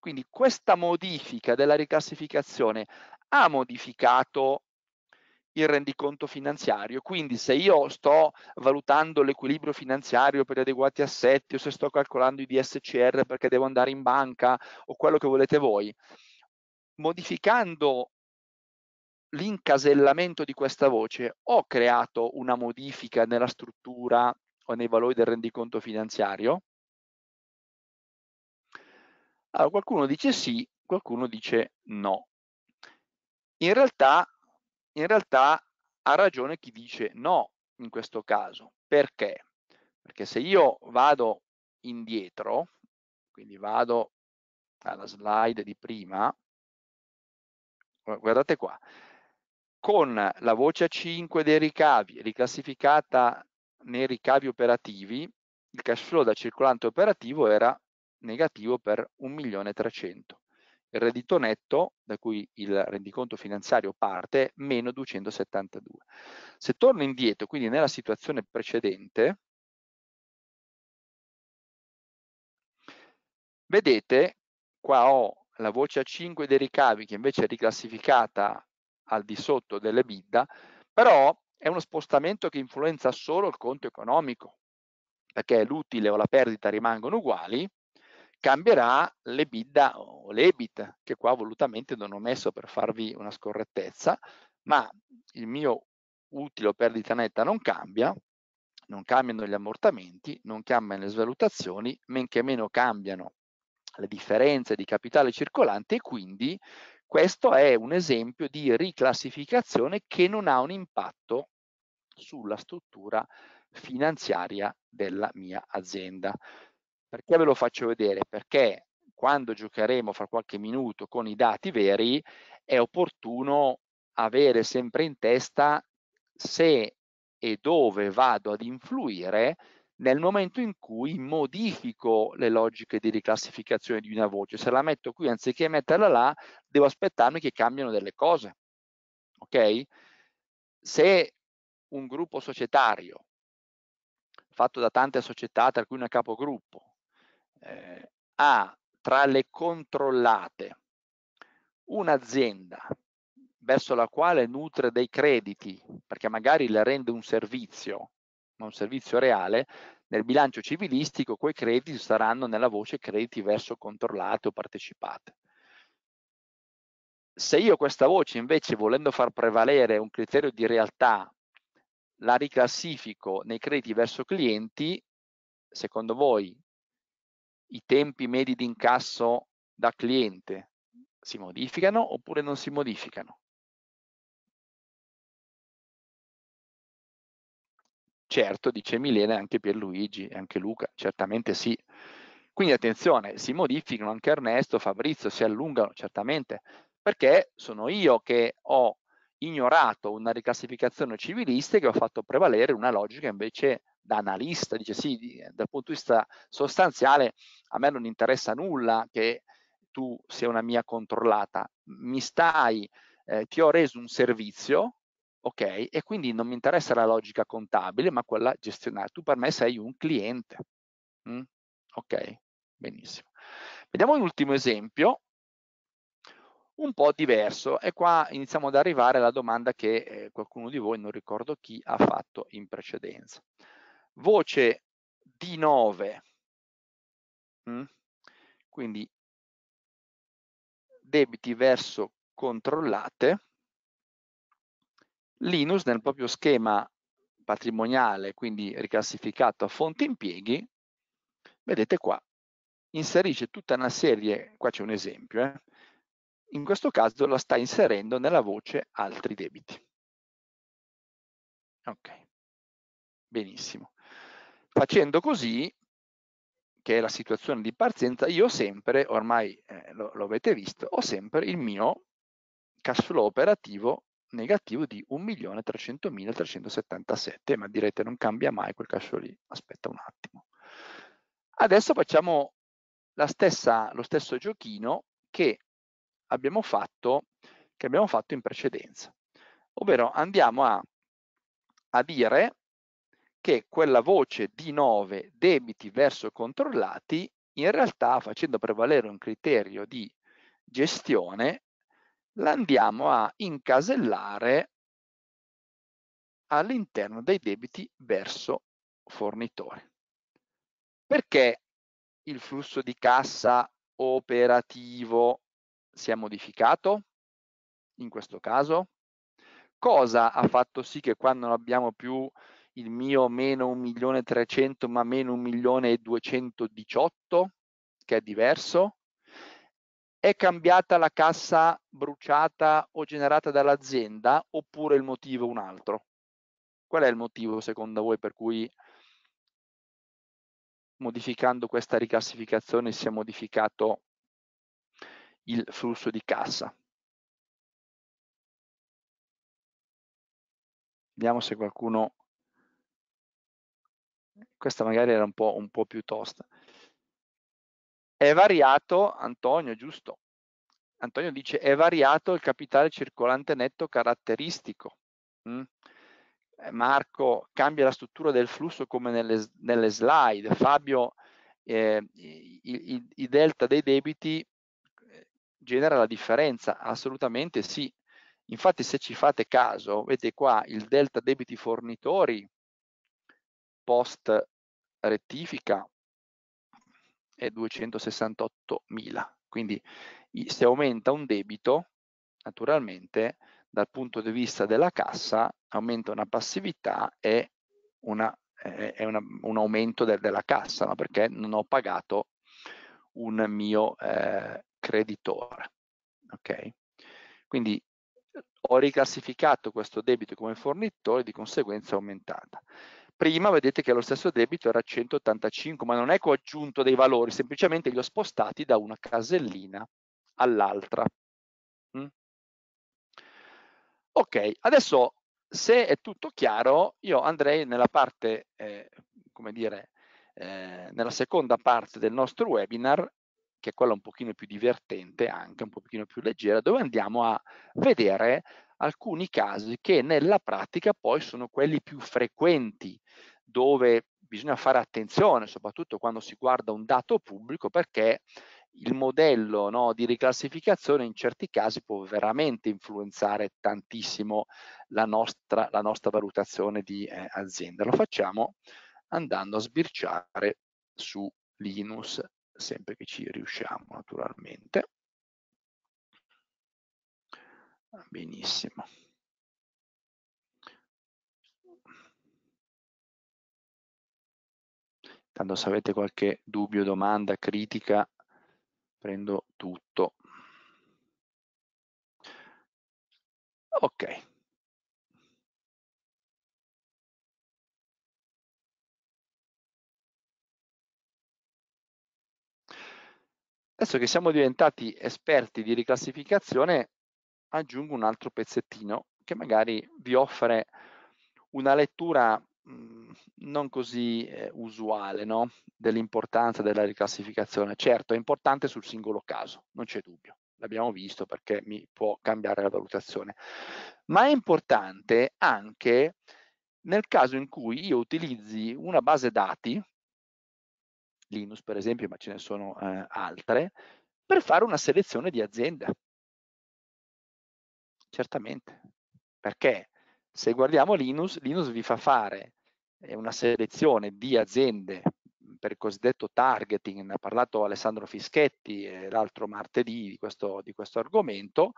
quindi questa modifica della riclassificazione ha modificato il rendiconto finanziario. Quindi se io sto valutando l'equilibrio finanziario per gli adeguati assetti o se sto calcolando i DSCR perché devo andare in banca o quello che volete voi, modificando l'incasellamento di questa voce ho creato una modifica nella struttura o nei valori del rendiconto finanziario? Allora, qualcuno dice sì, qualcuno dice no. In realtà in realtà ha ragione chi dice no in questo caso. Perché? Perché se io vado indietro, quindi vado alla slide di prima, guardate qua, con la voce 5 dei ricavi riclassificata nei ricavi operativi, il cash flow da circolante operativo era negativo per 1.300.000 il reddito netto, da cui il rendiconto finanziario parte, meno 272. Se torno indietro, quindi nella situazione precedente, vedete qua ho la voce A5 dei ricavi che invece è riclassificata al di sotto delle bidda, però è uno spostamento che influenza solo il conto economico, perché l'utile o la perdita rimangono uguali, cambierà l'EBITDA o l'EBIT, che qua volutamente non ho messo per farvi una scorrettezza, ma il mio utile o perdita netta non cambia, non cambiano gli ammortamenti, non cambiano le svalutazioni, men che meno cambiano le differenze di capitale circolante e quindi questo è un esempio di riclassificazione che non ha un impatto sulla struttura finanziaria della mia azienda. Perché ve lo faccio vedere? Perché quando giocheremo fra qualche minuto con i dati veri è opportuno avere sempre in testa se e dove vado ad influire nel momento in cui modifico le logiche di riclassificazione di una voce. Se la metto qui anziché metterla là, devo aspettarmi che cambiano delle cose. Ok? Se un gruppo societario fatto da tante società, tra cui una capogruppo, eh, ha tra le controllate un'azienda verso la quale nutre dei crediti, perché magari le rende un servizio, ma un servizio reale, nel bilancio civilistico quei crediti saranno nella voce crediti verso controllate o partecipate. Se io questa voce invece volendo far prevalere un criterio di realtà la riclassifico nei crediti verso clienti, secondo voi i tempi medi di incasso da cliente si modificano oppure non si modificano. Certo, dice Milena, anche Pierluigi e anche Luca, certamente sì. Quindi attenzione, si modificano anche Ernesto, Fabrizio, si allungano certamente, perché sono io che ho ignorato una riclassificazione civilistica e ho fatto prevalere una logica invece da analista, dice sì, eh, dal punto di vista sostanziale a me non interessa nulla che tu sia una mia controllata, mi stai, eh, ti ho reso un servizio, ok, e quindi non mi interessa la logica contabile, ma quella gestionale, tu per me sei un cliente, mm? ok, benissimo. Vediamo un ultimo esempio, un po' diverso e qua iniziamo ad arrivare alla domanda che eh, qualcuno di voi, non ricordo chi, ha fatto in precedenza voce D9, mm? quindi debiti verso controllate, Linus nel proprio schema patrimoniale, quindi riclassificato a fonte impieghi, vedete qua, inserisce tutta una serie, qua c'è un esempio, eh? in questo caso la sta inserendo nella voce altri debiti. Ok, benissimo. Facendo così, che è la situazione di partenza, io sempre, ormai eh, lo, lo avete visto, ho sempre il mio cash flow operativo negativo di 1.300.377, ma direte non cambia mai quel caso lì, aspetta un attimo. Adesso facciamo stessa, lo stesso giochino che abbiamo, fatto, che abbiamo fatto in precedenza, ovvero andiamo a, a dire che quella voce D9 debiti verso controllati in realtà facendo prevalere un criterio di gestione la andiamo a incasellare all'interno dei debiti verso fornitore. Perché il flusso di cassa operativo si è modificato in questo caso? Cosa ha fatto sì che quando non abbiamo più il mio meno milione 1.300.000 ma meno milione 1.218.000 che è diverso, è cambiata la cassa bruciata o generata dall'azienda oppure il motivo è un altro? Qual è il motivo secondo voi per cui modificando questa riclassificazione si è modificato il flusso di cassa? Vediamo se qualcuno questa magari era un po', un po più tosta. È variato, Antonio, giusto? Antonio dice, è variato il capitale circolante netto caratteristico. Mm? Eh, Marco cambia la struttura del flusso come nelle, nelle slide, Fabio eh, i, i, i, delta dei debiti eh, genera la differenza, assolutamente sì. Infatti se ci fate caso, vedete qua il delta debiti fornitori post rettifica è 268.000. Quindi se aumenta un debito, naturalmente dal punto di vista della cassa aumenta una passività e una, eh, una, un aumento de della cassa, no? perché non ho pagato un mio eh, creditore. Okay? Quindi eh, ho riclassificato questo debito come fornitore, di conseguenza è aumentata prima vedete che lo stesso debito era 185, ma non è che ho aggiunto dei valori, semplicemente li ho spostati da una casellina all'altra. Mm? Ok, adesso se è tutto chiaro, io andrei nella parte, eh, come dire, eh, nella seconda parte del nostro webinar, che è quella un pochino più divertente, anche un pochino più leggera, dove andiamo a vedere alcuni casi che nella pratica poi sono quelli più frequenti dove bisogna fare attenzione, soprattutto quando si guarda un dato pubblico, perché il modello no, di riclassificazione in certi casi può veramente influenzare tantissimo la nostra, la nostra valutazione di eh, azienda. Lo facciamo andando a sbirciare su Linux, sempre che ci riusciamo naturalmente benissimo Tanto se avete qualche dubbio, domanda, critica, prendo tutto. Ok. Adesso che siamo diventati esperti di riclassificazione, aggiungo un altro pezzettino che magari vi offre una lettura mh, mm, non così eh, usuale no? dell'importanza della riclassificazione. Certo, è importante sul singolo caso, non c'è dubbio, l'abbiamo visto perché mi può cambiare la valutazione, ma è importante anche nel caso in cui io utilizzi una base dati, Linux per esempio, ma ce ne sono eh, altre, per fare una selezione di azienda. Certamente, perché se guardiamo Linus, Linus vi fa fare eh, una selezione di aziende per il cosiddetto targeting, ne ha parlato Alessandro Fischetti l'altro martedì di questo, di questo argomento,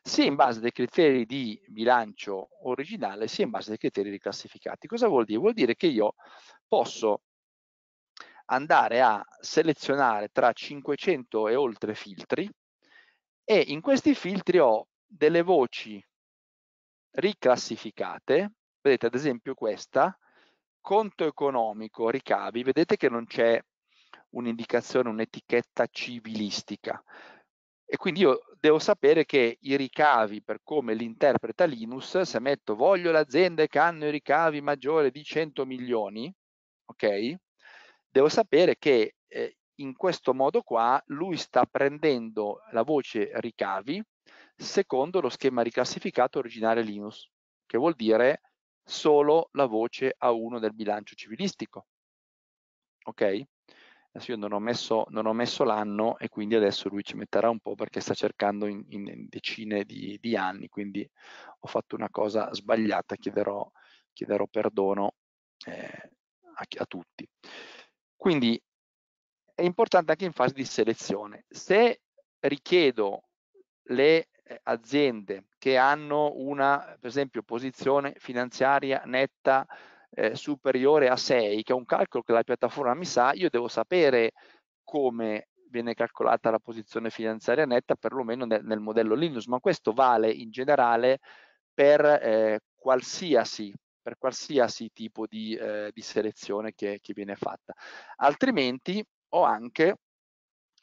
sia in base ai criteri di bilancio originale sia in base ai criteri riclassificati. Cosa vuol dire? Vuol dire che io posso andare a selezionare tra 500 e oltre filtri e in questi filtri ho delle voci riclassificate, vedete ad esempio questa, conto economico, ricavi, vedete che non c'è un'indicazione, un'etichetta civilistica. E quindi io devo sapere che i ricavi, per come li interpreta Linus, se metto voglio le aziende che hanno i ricavi maggiori di 100 milioni, ok? Devo sapere che eh, in questo modo qua lui sta prendendo la voce ricavi secondo lo schema riclassificato originale Linux, che vuol dire solo la voce A1 del bilancio civilistico. Ok? Adesso io non ho messo, messo l'anno e quindi adesso lui ci metterà un po' perché sta cercando in, in decine di, di, anni, quindi ho fatto una cosa sbagliata, chiederò, chiederò perdono eh, a, a tutti. Quindi è importante anche in fase di selezione. Se richiedo le eh, aziende che hanno una, per esempio, posizione finanziaria netta eh, superiore a 6, che è un calcolo che la piattaforma mi sa, io devo sapere come viene calcolata la posizione finanziaria netta, perlomeno nel, nel modello Linux, ma questo vale in generale per, eh, qualsiasi, per qualsiasi tipo di, eh, di selezione che, che, viene fatta. Altrimenti ho anche,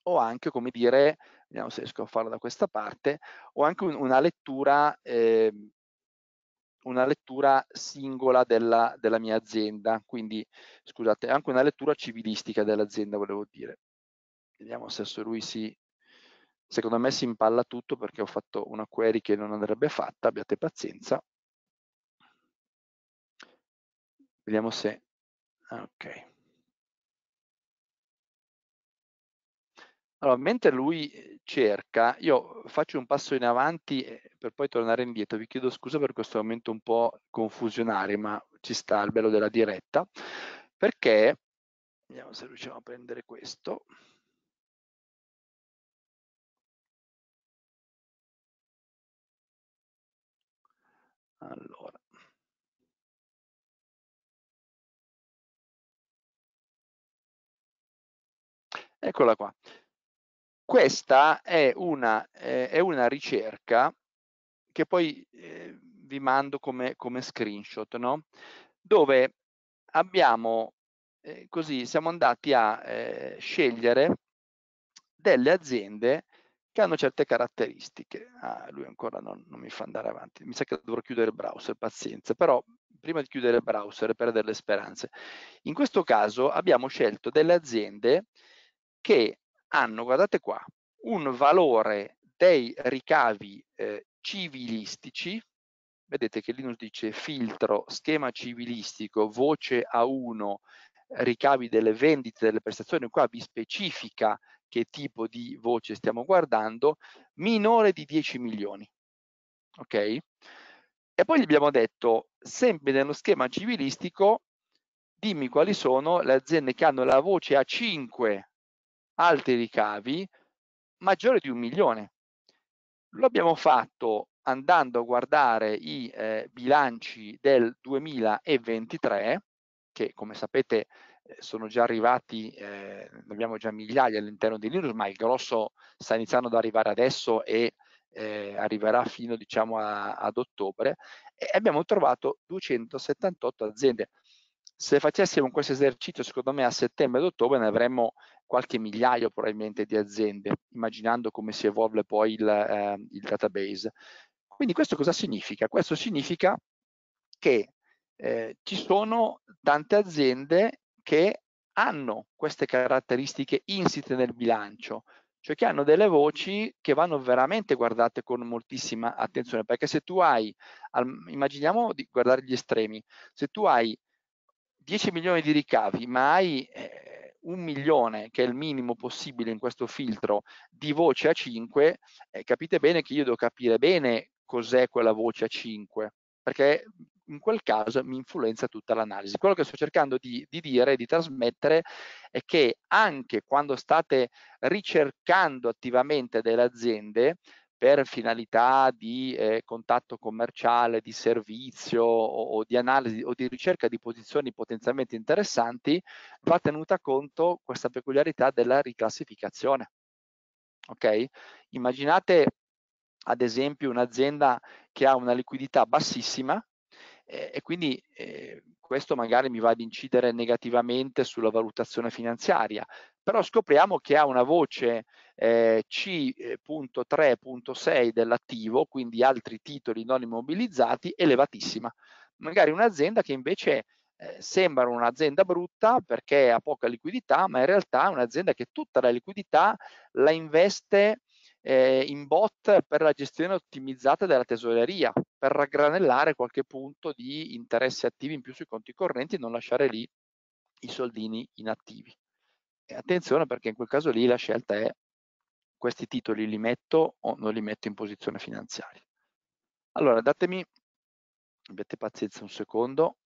ho anche come dire, vediamo se riesco a farlo da questa parte, o anche un, una, lettura, eh, una lettura singola della, della mia azienda, quindi scusate, anche una lettura civilistica dell'azienda volevo dire. Vediamo se adesso lui si, secondo me si impalla tutto perché ho fatto una query che non andrebbe fatta, abbiate pazienza. Vediamo se, ah, ok. Allora, mentre lui eh, cerca, io faccio un passo in avanti eh, per poi tornare indietro. Vi chiedo scusa per questo momento un po' confusionario, ma ci sta il bello della diretta, perché, vediamo se riusciamo a prendere questo, Allora. Eccola qua. Questa è una, eh, è una ricerca che poi eh, vi mando come, come screenshot, no? dove abbiamo eh, così siamo andati a eh, scegliere delle aziende che hanno certe caratteristiche. Ah, lui ancora non, non, mi fa andare avanti. Mi sa che dovrò chiudere il browser, pazienza. Però prima di chiudere il browser, per delle speranze. In questo caso abbiamo scelto delle aziende che hanno, guardate qua, un valore dei ricavi eh, civilistici, vedete che Linus dice filtro, schema civilistico, voce A1, ricavi delle vendite, delle prestazioni, qua vi specifica che tipo di voce stiamo guardando, minore di 10 milioni. Ok? E poi gli abbiamo detto, sempre nello schema civilistico, dimmi quali sono le aziende che hanno la voce A5 altri ricavi maggiore di un milione. Lo abbiamo fatto andando a guardare i eh, bilanci del 2023, che come sapete eh, sono già arrivati, eh, abbiamo già migliaia all'interno di Linux, ma il grosso sta iniziando ad arrivare adesso e eh, arriverà fino diciamo a, ad ottobre, e abbiamo trovato 278 aziende se facessimo questo esercizio, secondo me a settembre ed ottobre ne avremmo qualche migliaio probabilmente di aziende, immaginando come si evolve poi il, eh, il database. Quindi questo cosa significa? Questo significa che eh, ci sono tante aziende che hanno queste caratteristiche insite nel bilancio, cioè che hanno delle voci che vanno veramente guardate con moltissima attenzione, perché se tu hai, immaginiamo di guardare gli estremi, se tu hai 10 milioni di ricavi, ma hai eh, un milione, che è il minimo possibile in questo filtro, di voce a 5, eh, capite bene che io devo capire bene cos'è quella voce a 5, perché in quel caso mi influenza tutta l'analisi. Quello che sto cercando di, di dire, di trasmettere, è che anche quando state ricercando attivamente delle aziende, per finalità di eh, contatto commerciale, di servizio o, o, di analisi o di ricerca di posizioni potenzialmente interessanti, va tenuta conto questa peculiarità della riclassificazione. Ok? Immaginate ad esempio un'azienda che ha una liquidità bassissima eh, e quindi eh, questo magari mi va ad incidere negativamente sulla valutazione finanziaria, però scopriamo che ha una voce eh, C.3.6 dell'attivo, quindi altri titoli non immobilizzati, elevatissima. Magari un'azienda che invece eh, sembra un'azienda brutta perché ha poca liquidità, ma in realtà è un'azienda che tutta la liquidità la investe eh, in bot per la gestione ottimizzata della tesoreria, per raggranellare qualche punto di interessi attivi in più sui conti correnti e non lasciare lì i soldini inattivi. E attenzione perché in quel caso lì la scelta è questi titoli li metto o non li metto in posizione finanziaria. Allora, datemi, abbiate pazienza un secondo,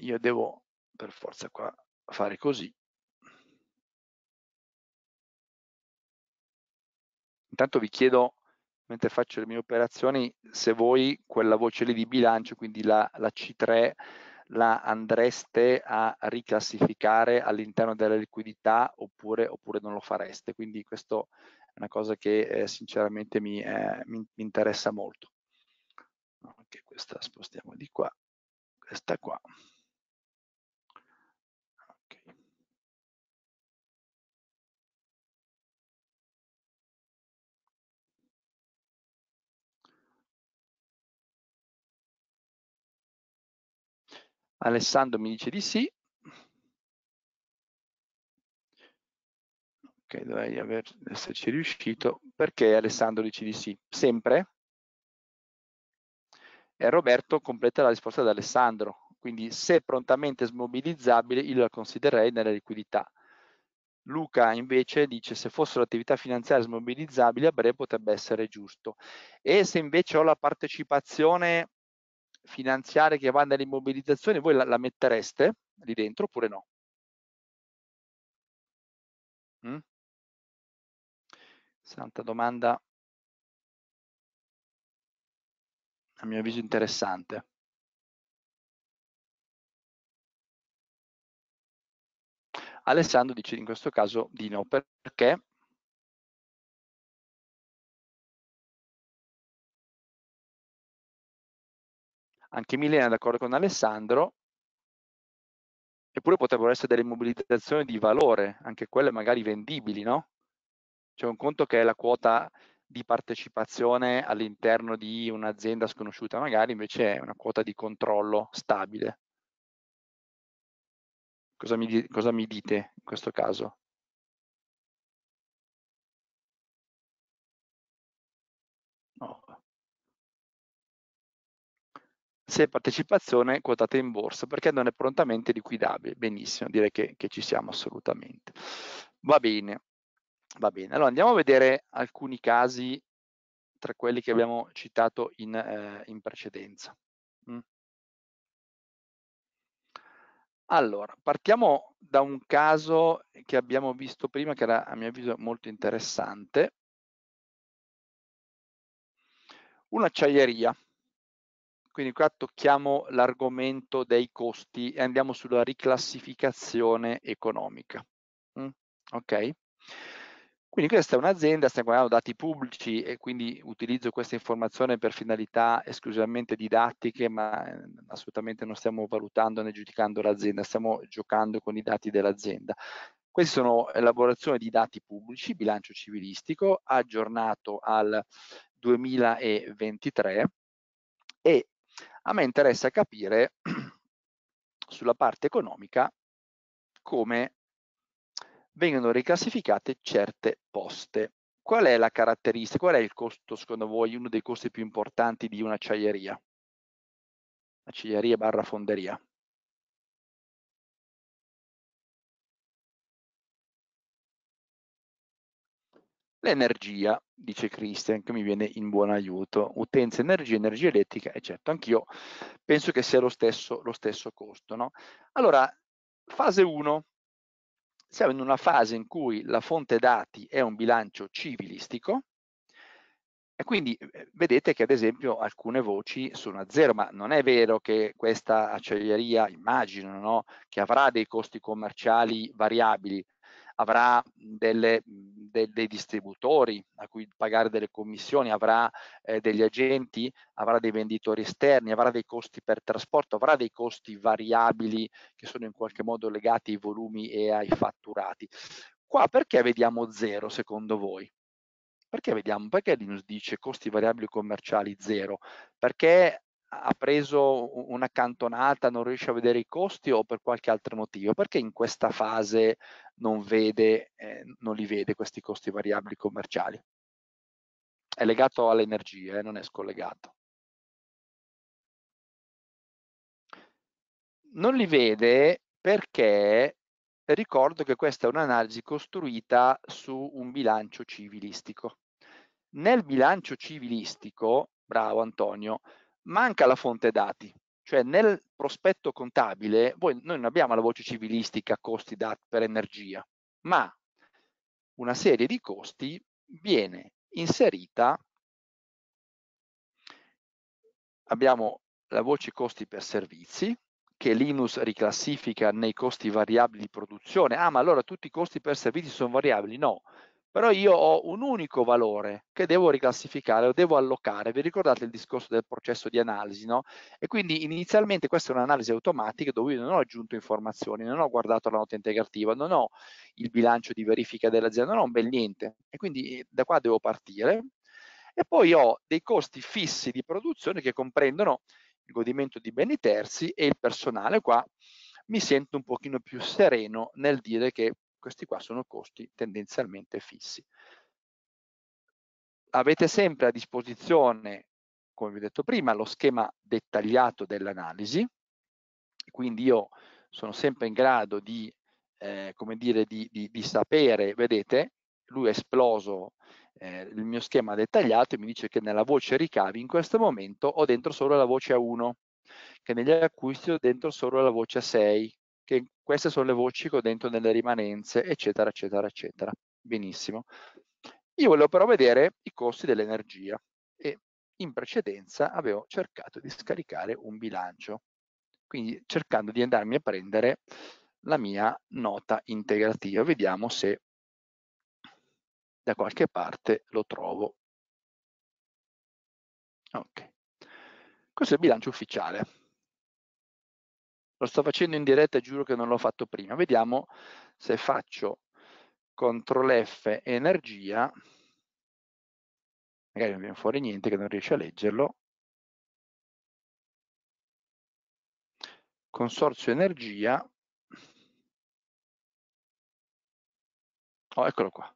io devo per forza qua fare così. Intanto vi chiedo, mentre faccio le mie operazioni, se voi quella voce lì di bilancio, quindi la, la C3, la andreste a riclassificare all'interno della liquidità oppure, oppure non lo fareste. Quindi questo è una cosa che eh, sinceramente mi, eh, mi, mi, interessa molto. Anche questa spostiamo di qua, questa qua. Alessandro mi dice di sì, dovrei aver, esserci riuscito, perché Alessandro dice di sì, sempre, e Roberto completa la risposta da Alessandro, quindi se prontamente smobilizzabile io la considererei nella liquidità. Luca invece dice se fosse attività finanziaria smobilizzabili a breve potrebbe essere giusto. E se invece ho la partecipazione finanziaria che va nell'immobilizzazione, voi la, la, mettereste lì dentro oppure no? Mm? Santa domanda, a mio avviso interessante. Alessandro dice in questo caso di no, perché anche Milena è d'accordo con Alessandro, eppure potrebbero essere delle mobilitazioni di valore, anche quelle magari vendibili, no? C'è un conto che è la quota di partecipazione all'interno di un'azienda sconosciuta, magari invece è una quota di controllo stabile. Cosa mi, cosa mi dite in questo caso? No. Se partecipazione quotata in borsa, perché non è prontamente liquidabile. Benissimo, direi che, che ci siamo assolutamente. Va bene, Va bene, allora andiamo a vedere alcuni casi tra quelli che abbiamo citato in, eh, in precedenza. Mm. Allora, partiamo da un caso che abbiamo visto prima che era a mio avviso molto interessante. Un'acciaieria. Quindi qua tocchiamo l'argomento dei costi e andiamo sulla riclassificazione economica. Mm. Ok? Quindi questa è un'azienda, stiamo guardando dati pubblici e quindi utilizzo questa informazione per finalità esclusivamente didattiche, ma ehm, assolutamente non stiamo valutando né giudicando l'azienda, stiamo giocando con i dati dell'azienda. Queste sono elaborazioni di dati pubblici, bilancio civilistico, aggiornato al 2023 e a me interessa capire sulla parte economica come vengono riclassificate certe poste. Qual è la caratteristica, qual è il costo secondo voi, uno dei costi più importanti di un'acciaieria? Acciaieria barra fonderia. L'energia, dice Christian, che mi viene in buon aiuto. Utenza, energia, energia elettrica, eccetera. Anch'io penso che sia lo stesso, lo stesso costo. No? Allora, fase 1, siamo in una fase in cui la fonte dati è un bilancio civilistico e quindi eh, vedete che ad esempio alcune voci sono a zero, ma non è vero che questa acciaieria, immagino, no, che avrà dei costi commerciali variabili, avrà delle, de, dei distributori a cui pagare delle commissioni, avrà eh, degli agenti, avrà dei venditori esterni, avrà dei costi per trasporto, avrà dei costi variabili che sono in qualche modo legati ai volumi e ai fatturati. Qua perché vediamo zero secondo voi? Perché vediamo, perché Linus dice costi variabili commerciali zero? Perché ha preso una cantonata, non riesce a vedere i costi o per qualche altro motivo? Perché in questa fase non, vede, eh, non li vede questi costi variabili commerciali? È legato all'energia, eh, non è scollegato. Non li vede perché ricordo che questa è un'analisi costruita su un bilancio civilistico. Nel bilancio civilistico, bravo Antonio, manca la fonte dati, cioè nel prospetto contabile voi, noi non abbiamo la voce civilistica costi dat per energia, ma una serie di costi viene inserita, abbiamo la voce costi per servizi, che Linus riclassifica nei costi variabili di produzione. Ah, ma allora tutti i costi per servizi sono variabili? No, però io ho un unico valore che devo riclassificare o devo allocare. Vi ricordate il discorso del processo di analisi, no? E quindi inizialmente questa è un'analisi automatica dove io non ho aggiunto informazioni, non ho guardato la nota integrativa, non ho il bilancio di verifica dell'azienda, non ho un bel niente. E quindi eh, da qua devo partire. E poi ho dei costi fissi di produzione che comprendono il godimento di beni terzi e il personale. Qua mi sento un pochino più sereno nel dire che questi qua sono costi tendenzialmente fissi. Avete sempre a disposizione, come vi ho detto prima, lo schema dettagliato dell'analisi, quindi io sono sempre in grado di, eh, come dire, di, di, di sapere, vedete, lui è esploso eh, il mio schema dettagliato e mi dice che nella voce ricavi in questo momento ho dentro solo la voce A1, che negli acquisti ho dentro solo la voce A6, che queste sono le voci che ho dentro nelle rimanenze, eccetera, eccetera, eccetera. Benissimo. Io volevo però vedere i costi dell'energia e in precedenza avevo cercato di scaricare un bilancio, quindi cercando di andarmi a prendere la mia nota integrativa. Vediamo se da qualche parte lo trovo. Ok. Questo è il bilancio ufficiale lo sto facendo in diretta, e giuro che non l'ho fatto prima. Vediamo se faccio CTRL F energia, magari non viene fuori niente che non riesce a leggerlo, consorzio energia, oh, eccolo qua,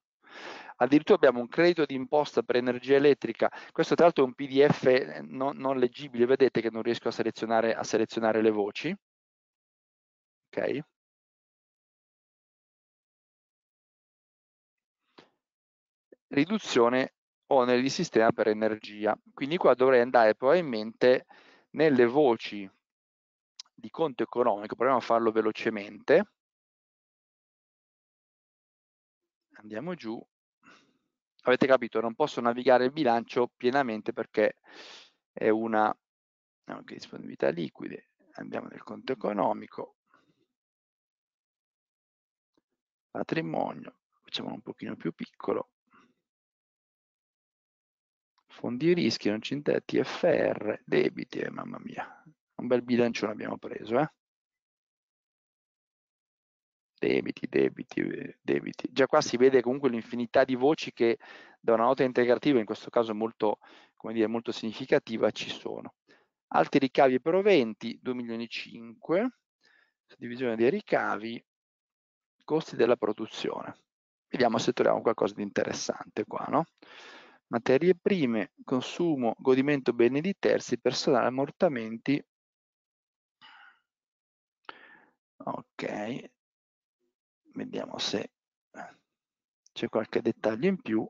addirittura abbiamo un credito di imposta per energia elettrica, questo tra l'altro è un pdf eh, non, non, leggibile, vedete che non riesco a selezionare, a selezionare le voci, ok? Riduzione oneri di sistema per energia. Quindi qua dovrei andare probabilmente nelle voci di conto economico, proviamo a farlo velocemente. Andiamo giù. Avete capito, non posso navigare il bilancio pienamente perché è una no, disponibilità liquide. Andiamo nel conto economico. Patrimonio, facciamolo un pochino più piccolo. Fondi e rischi, non cintetti, FR, debiti, eh, mamma mia. Un bel bilancione abbiamo preso, eh? debiti, debiti, eh, debiti. Già qua si vede comunque l'infinità di voci che da una nota integrativa, in questo caso molto, dire, molto significativa, ci sono. Altri ricavi e proventi, 2 milioni e 5, suddivisione dei ricavi, costi della produzione. Vediamo se troviamo qualcosa di interessante qua, no? Materie prime, consumo, godimento, beni di terzi, personale, ammortamenti. Ok, vediamo se c'è qualche dettaglio in più,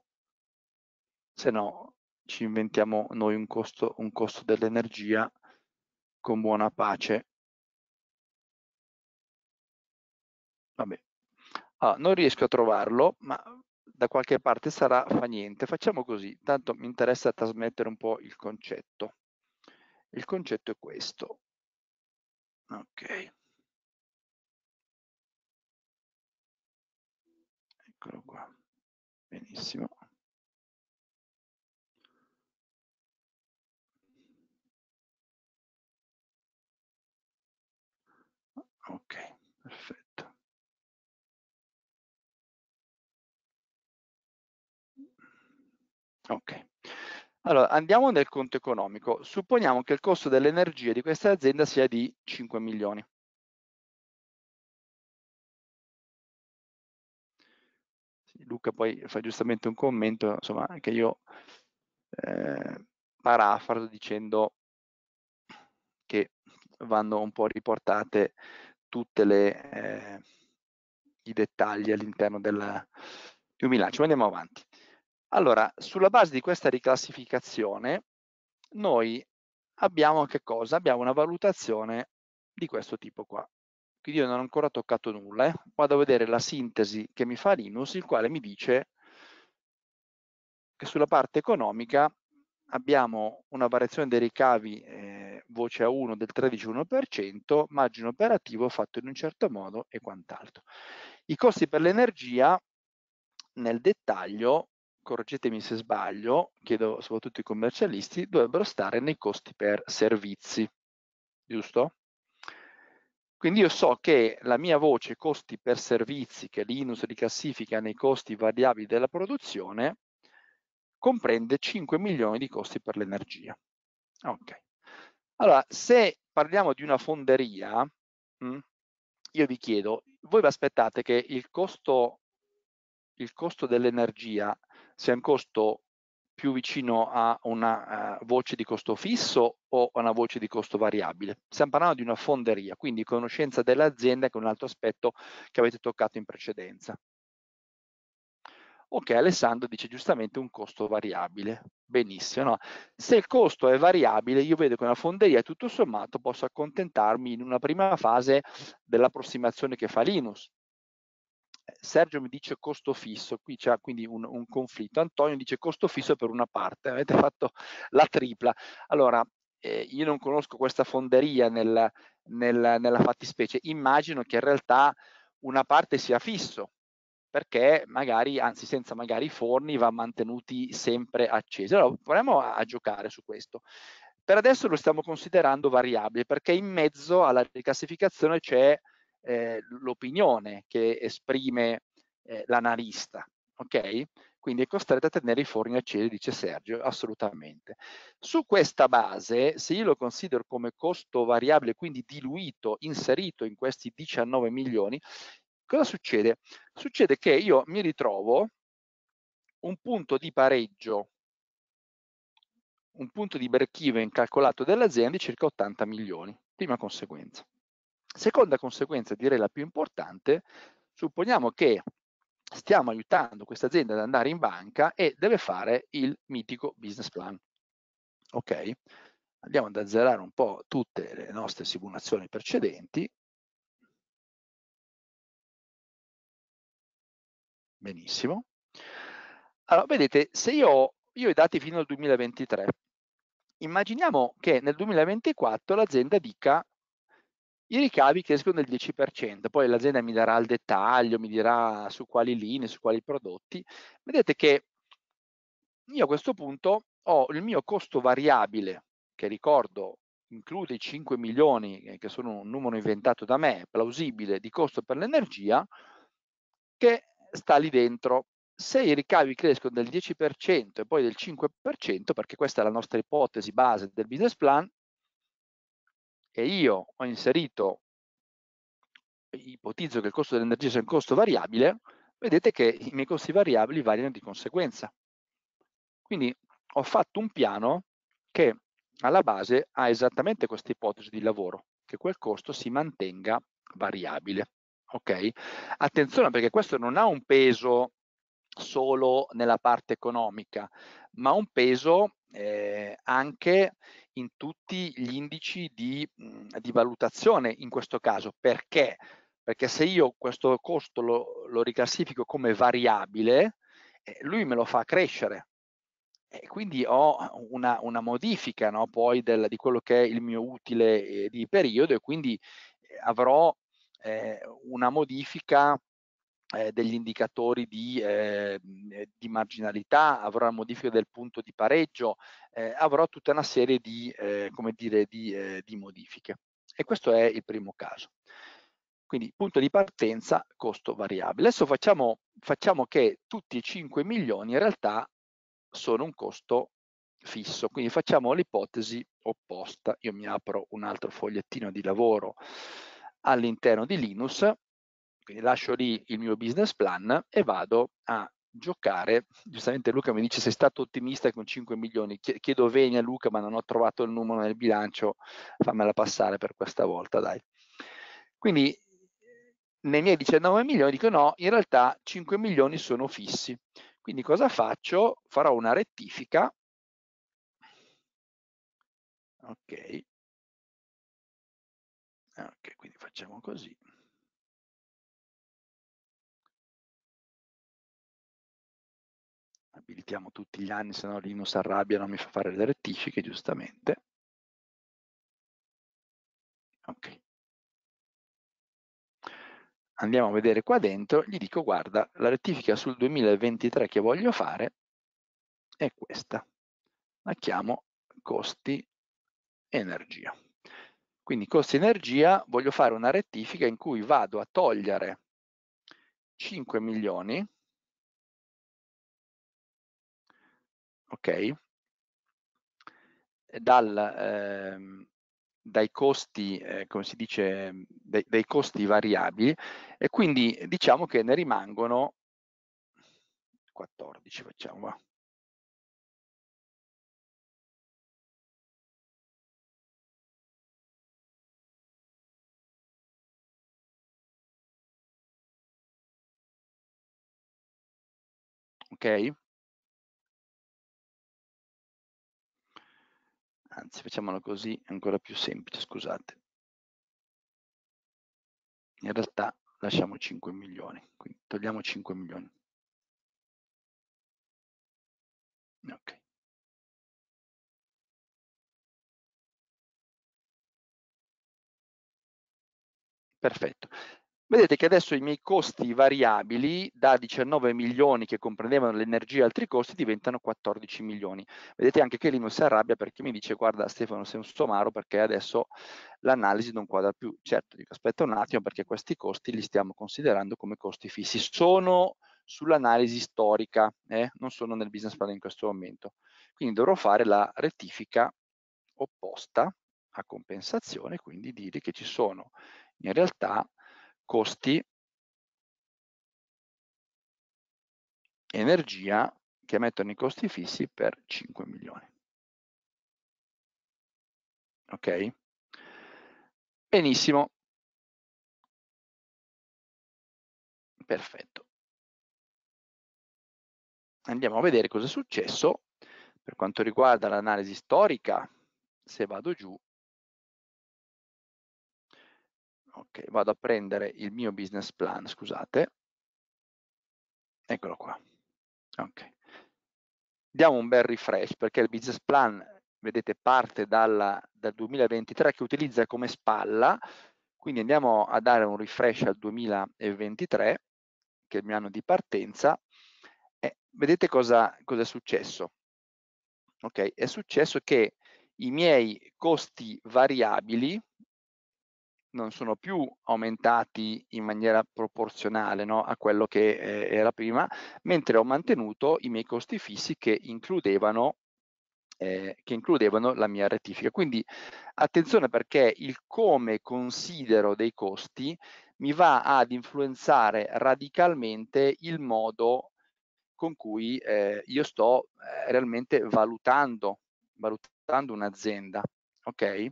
se no ci inventiamo noi un costo, un costo dell'energia con buona pace. Vabbè, Ah, non riesco a trovarlo, ma da qualche parte sarà, fa niente. Facciamo così, tanto mi interessa trasmettere un po' il concetto. Il concetto è questo. Ok. Eccolo qua. Benissimo. Ok, perfetto. Ok. Allora, andiamo nel conto economico. Supponiamo che il costo dell'energia di questa azienda sia di 5 milioni. Luca poi fa giustamente un commento, insomma, che io eh, parafraso dicendo che vanno un po' riportate tutti eh, i dettagli all'interno del, di un bilancio. Ma andiamo avanti. Allora, sulla base di questa riclassificazione, noi abbiamo che cosa? Abbiamo una valutazione di questo tipo qua. Quindi io non ho ancora toccato nulla, eh. vado a vedere la sintesi che mi fa Linus, il quale mi dice che sulla parte economica abbiamo una variazione dei ricavi eh, voce A1 del 13,1%, margine operativo fatto in un certo modo e quant'altro. I costi per l'energia nel dettaglio correggetemi se sbaglio, chiedo soprattutto ai commercialisti, dovrebbero stare nei costi per servizi, giusto? Quindi io so che la mia voce costi per servizi che Linus riclassifica nei costi variabili della produzione comprende 5 milioni di costi per l'energia. Ok. Allora, se parliamo di una fonderia, mm, io vi chiedo, voi vi aspettate che il costo, costo dell'energia sia un costo più vicino a una uh, voce di costo fisso o a una voce di costo variabile. Stiamo parlando di una fonderia, quindi conoscenza dell'azienda che è un altro aspetto che avete toccato in precedenza. Ok, Alessandro dice giustamente un costo variabile. Benissimo. No? Se il costo è variabile, io vedo che una fonderia tutto sommato posso accontentarmi in una prima fase dell'approssimazione che fa Linus Sergio mi dice costo fisso, qui c'è quindi un, un, conflitto, Antonio dice costo fisso per una parte, avete fatto la tripla. Allora, eh, io non conosco questa fonderia nel, nel, nella fattispecie, immagino che in realtà una parte sia fisso, perché magari, anzi senza magari i forni, va mantenuti sempre accesi. Allora, proviamo a, a giocare su questo. Per adesso lo stiamo considerando variabile, perché in mezzo alla ricassificazione c'è eh, l'opinione che esprime eh, l'analista, ok? Quindi è costretta a tenere i forni accesi, dice Sergio, assolutamente. Su questa base, se io lo considero come costo variabile, quindi diluito, inserito in questi 19 milioni, cosa succede? Succede che io mi ritrovo un punto di pareggio, un punto di break even calcolato dell'azienda di circa 80 milioni, prima conseguenza. Seconda conseguenza, direi la più importante, supponiamo che stiamo aiutando questa azienda ad andare in banca e deve fare il mitico business plan. Ok? Andiamo ad azzerare un po' tutte le nostre simulazioni precedenti. Benissimo. Allora, vedete, se io ho i dati fino al 2023, immaginiamo che nel 2024 l'azienda dica i ricavi crescono del 10%, poi l'azienda mi darà il dettaglio, mi dirà su quali linee, su quali prodotti. Vedete che io a questo punto ho il mio costo variabile, che ricordo include i 5 milioni, eh, che sono un numero inventato da me, plausibile, di costo per l'energia, che sta lì dentro. Se i ricavi crescono del 10% e poi del 5%, perché questa è la nostra ipotesi base del business plan, e io ho inserito, ipotizzo che il costo dell'energia sia un costo variabile, vedete che i miei costi variabili variano di conseguenza. Quindi ho fatto un piano che alla base ha esattamente questa ipotesi di lavoro, che quel costo si mantenga variabile. Okay? Attenzione perché questo non ha un peso solo nella parte economica, ma un peso eh, anche in tutti gli indici di, mm, di, valutazione in questo caso. Perché? Perché se io questo costo lo, lo riclassifico come variabile, eh, lui me lo fa crescere. E quindi ho una, una modifica no, poi del, di quello che è il mio utile eh, di periodo e quindi eh, avrò eh, una modifica eh, degli indicatori di, eh, di, marginalità, avrà modifica del punto di pareggio, eh, avrà tutta una serie di, eh, dire, di, eh, di modifiche. E questo è il primo caso. Quindi punto di partenza, costo variabile. Adesso facciamo, facciamo che tutti i 5 milioni in realtà sono un costo fisso, quindi facciamo l'ipotesi opposta. Io mi apro un altro fogliettino di lavoro all'interno di Linux quindi lascio lì il mio business plan e vado a giocare. Giustamente Luca mi dice sei stato ottimista con 5 milioni. Chiedo venia Luca, ma non ho trovato il numero nel bilancio, fammela passare per questa volta, dai. Quindi nei miei 19 milioni dico no, in realtà 5 milioni sono fissi. Quindi cosa faccio? Farò una rettifica. Ok. Ok, quindi facciamo così. abilitiamo tutti gli anni, se no Linus arrabbia, e non mi fa fare le rettifiche, giustamente. Ok. Andiamo a vedere qua dentro, gli dico guarda, la rettifica sul 2023 che voglio fare è questa. La chiamo costi energia. Quindi costi energia voglio fare una rettifica in cui vado a togliere 5 milioni ok? Dal, eh, dai costi, eh, come si dice, ehm, dai, dai costi variabili e quindi eh, diciamo che ne rimangono 14, facciamo, va. ok? anzi facciamolo così, è ancora più semplice, scusate. In realtà lasciamo 5 milioni, quindi togliamo 5 milioni. Ok. Perfetto. Vedete che adesso i miei costi variabili da 19 milioni che comprendevano l'energia e altri costi diventano 14 milioni. Vedete anche che Linux si arrabbia perché mi dice guarda Stefano sei un somaro perché adesso l'analisi non quadra più. Certo, dico aspetta un attimo perché questi costi li stiamo considerando come costi fissi. Sono sull'analisi storica, eh? non sono nel business plan in questo momento. Quindi dovrò fare la rettifica opposta a compensazione, quindi dire che ci sono in realtà costi, energia che mettono i costi fissi per 5 milioni. Ok? Benissimo. Perfetto. Andiamo a vedere cosa è successo per quanto riguarda l'analisi storica. Se vado giù, ok, vado a prendere il mio business plan, scusate, eccolo qua, ok. Diamo un bel refresh perché il business plan, vedete, parte dalla, dal 2023 che utilizza come spalla, quindi andiamo a dare un refresh al 2023, che è il mio anno di partenza, e vedete cosa, cosa è successo. Ok, è successo che i miei costi variabili, non sono più aumentati in maniera proporzionale no, a quello che eh, era prima, mentre ho mantenuto i miei costi fissi che includevano, eh, che includevano la mia rettifica. Quindi attenzione perché il come considero dei costi mi va ad influenzare radicalmente il modo con cui eh, io sto eh, realmente valutando, valutando un'azienda. Okay?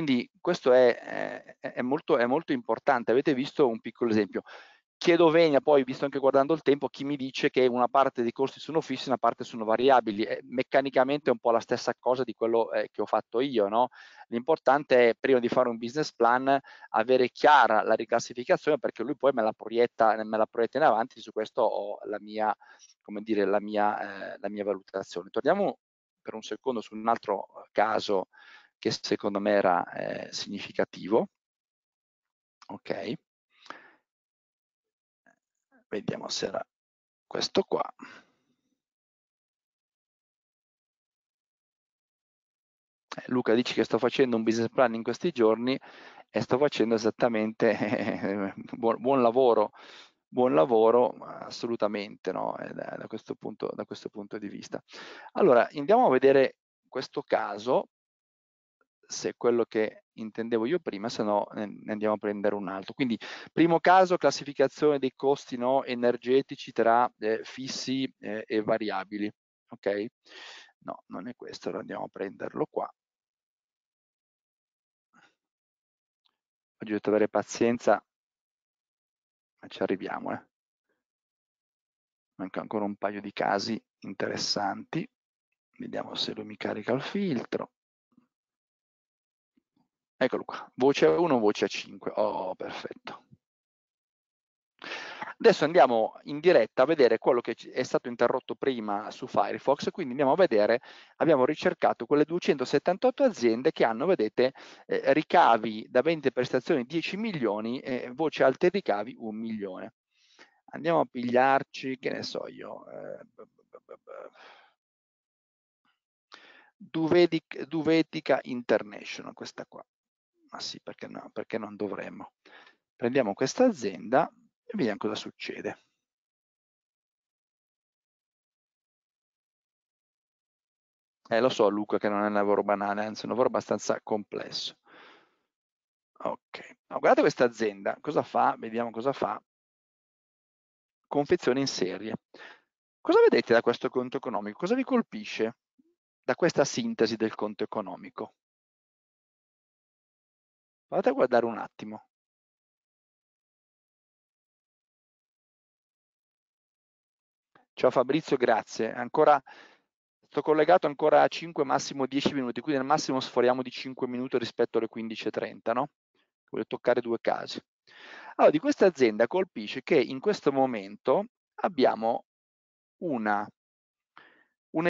Quindi questo è, eh, è, è, molto, è molto importante, avete visto un piccolo esempio. Chiedo venia, poi visto anche guardando il tempo, chi mi dice che una parte dei costi sono fissi e una parte sono variabili. Eh, meccanicamente è un po' la stessa cosa di quello eh, che ho fatto io. No? L'importante è, prima di fare un business plan, avere chiara la riclassificazione perché lui poi me la proietta, me la proietta in avanti, su questo ho la mia, dire, la mia, eh, la mia valutazione. Torniamo per un secondo su un altro eh, caso che secondo me era eh, significativo. Ok, vediamo se era questo qua. Eh, Luca dice che sto facendo un business plan in questi giorni e sto facendo esattamente buon, buon, lavoro, buon lavoro assolutamente no? Eh, da, da, questo punto, da questo punto di vista. Allora andiamo a vedere questo caso se è quello che intendevo io prima, se no ne andiamo a prendere un altro. Quindi primo caso, classificazione dei costi no, energetici tra eh, fissi eh, e variabili. Ok? No, non è questo, allora andiamo a prenderlo qua. Oggi dovete avere pazienza, ma ci arriviamo. Eh. Manca ancora un paio di casi interessanti. Vediamo se lui mi carica il filtro. Eccolo qua, voce A1, voce A5. Oh, perfetto. Adesso andiamo in diretta a vedere quello che è stato interrotto prima su Firefox, quindi andiamo a vedere, abbiamo ricercato quelle 278 aziende che hanno, vedete, eh, ricavi da 20 prestazioni 10 milioni e voce altri ricavi 1 milione. Andiamo a pigliarci, che ne so io, eh, Duvetica International, questa qua ma sì, perché, no, perché non dovremmo. Prendiamo questa azienda e vediamo cosa succede. Eh, lo so Luca che non è un lavoro banale, anzi è un lavoro abbastanza complesso. Ok, no, guardate questa azienda, cosa fa? Vediamo cosa fa. Confezioni in serie. Cosa vedete da questo conto economico? Cosa vi colpisce da questa sintesi del conto economico? Vado a guardare un attimo. Ciao Fabrizio, grazie. Ancora sto collegato ancora a 5, massimo 10 minuti, quindi al massimo sforiamo di 5 minuti rispetto alle 15.30, no? Voglio toccare due casi. Allora, di questa azienda colpisce che in questo momento abbiamo una, un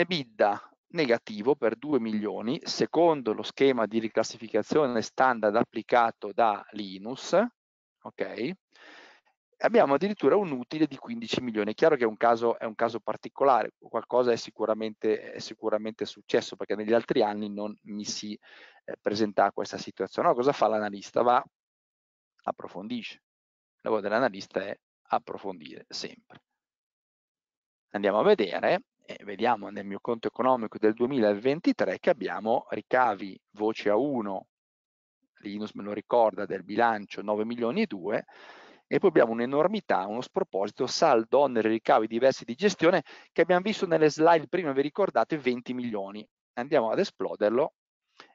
negativo per 2 milioni secondo lo schema di riclassificazione standard applicato da Linus, ok? Abbiamo addirittura un utile di 15 milioni. È chiaro che è un caso, è un caso particolare, qualcosa è sicuramente, è sicuramente, successo perché negli altri anni non mi si eh, presentava questa situazione. Allora, cosa fa l'analista? Va, approfondisce. Il lavoro dell'analista è approfondire sempre. Andiamo a vedere e vediamo nel mio conto economico del 2023 che abbiamo ricavi voce a 1, Linus me lo ricorda, del bilancio 9 milioni e 2, e poi abbiamo un'enormità, uno sproposito, saldo, oneri, ricavi diversi di gestione che abbiamo visto nelle slide prima, vi ricordate, 20 milioni. Andiamo ad esploderlo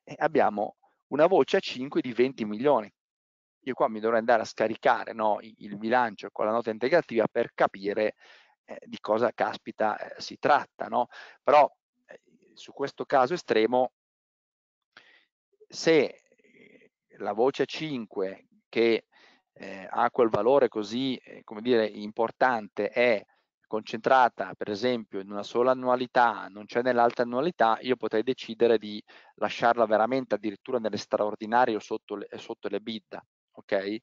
e abbiamo una voce a 5 di 20 milioni. Io qua mi dovrei andare a scaricare no, il bilancio con la nota integrativa per capire eh, di cosa caspita eh, si tratta, no? Però eh, su questo caso estremo, se eh, la voce 5 che eh, ha quel valore così, come dire, importante è concentrata per esempio in una sola annualità, non c'è nell'altra annualità, io potrei decidere di lasciarla veramente addirittura nelle straordinarie o sotto le, sotto le bid, ok?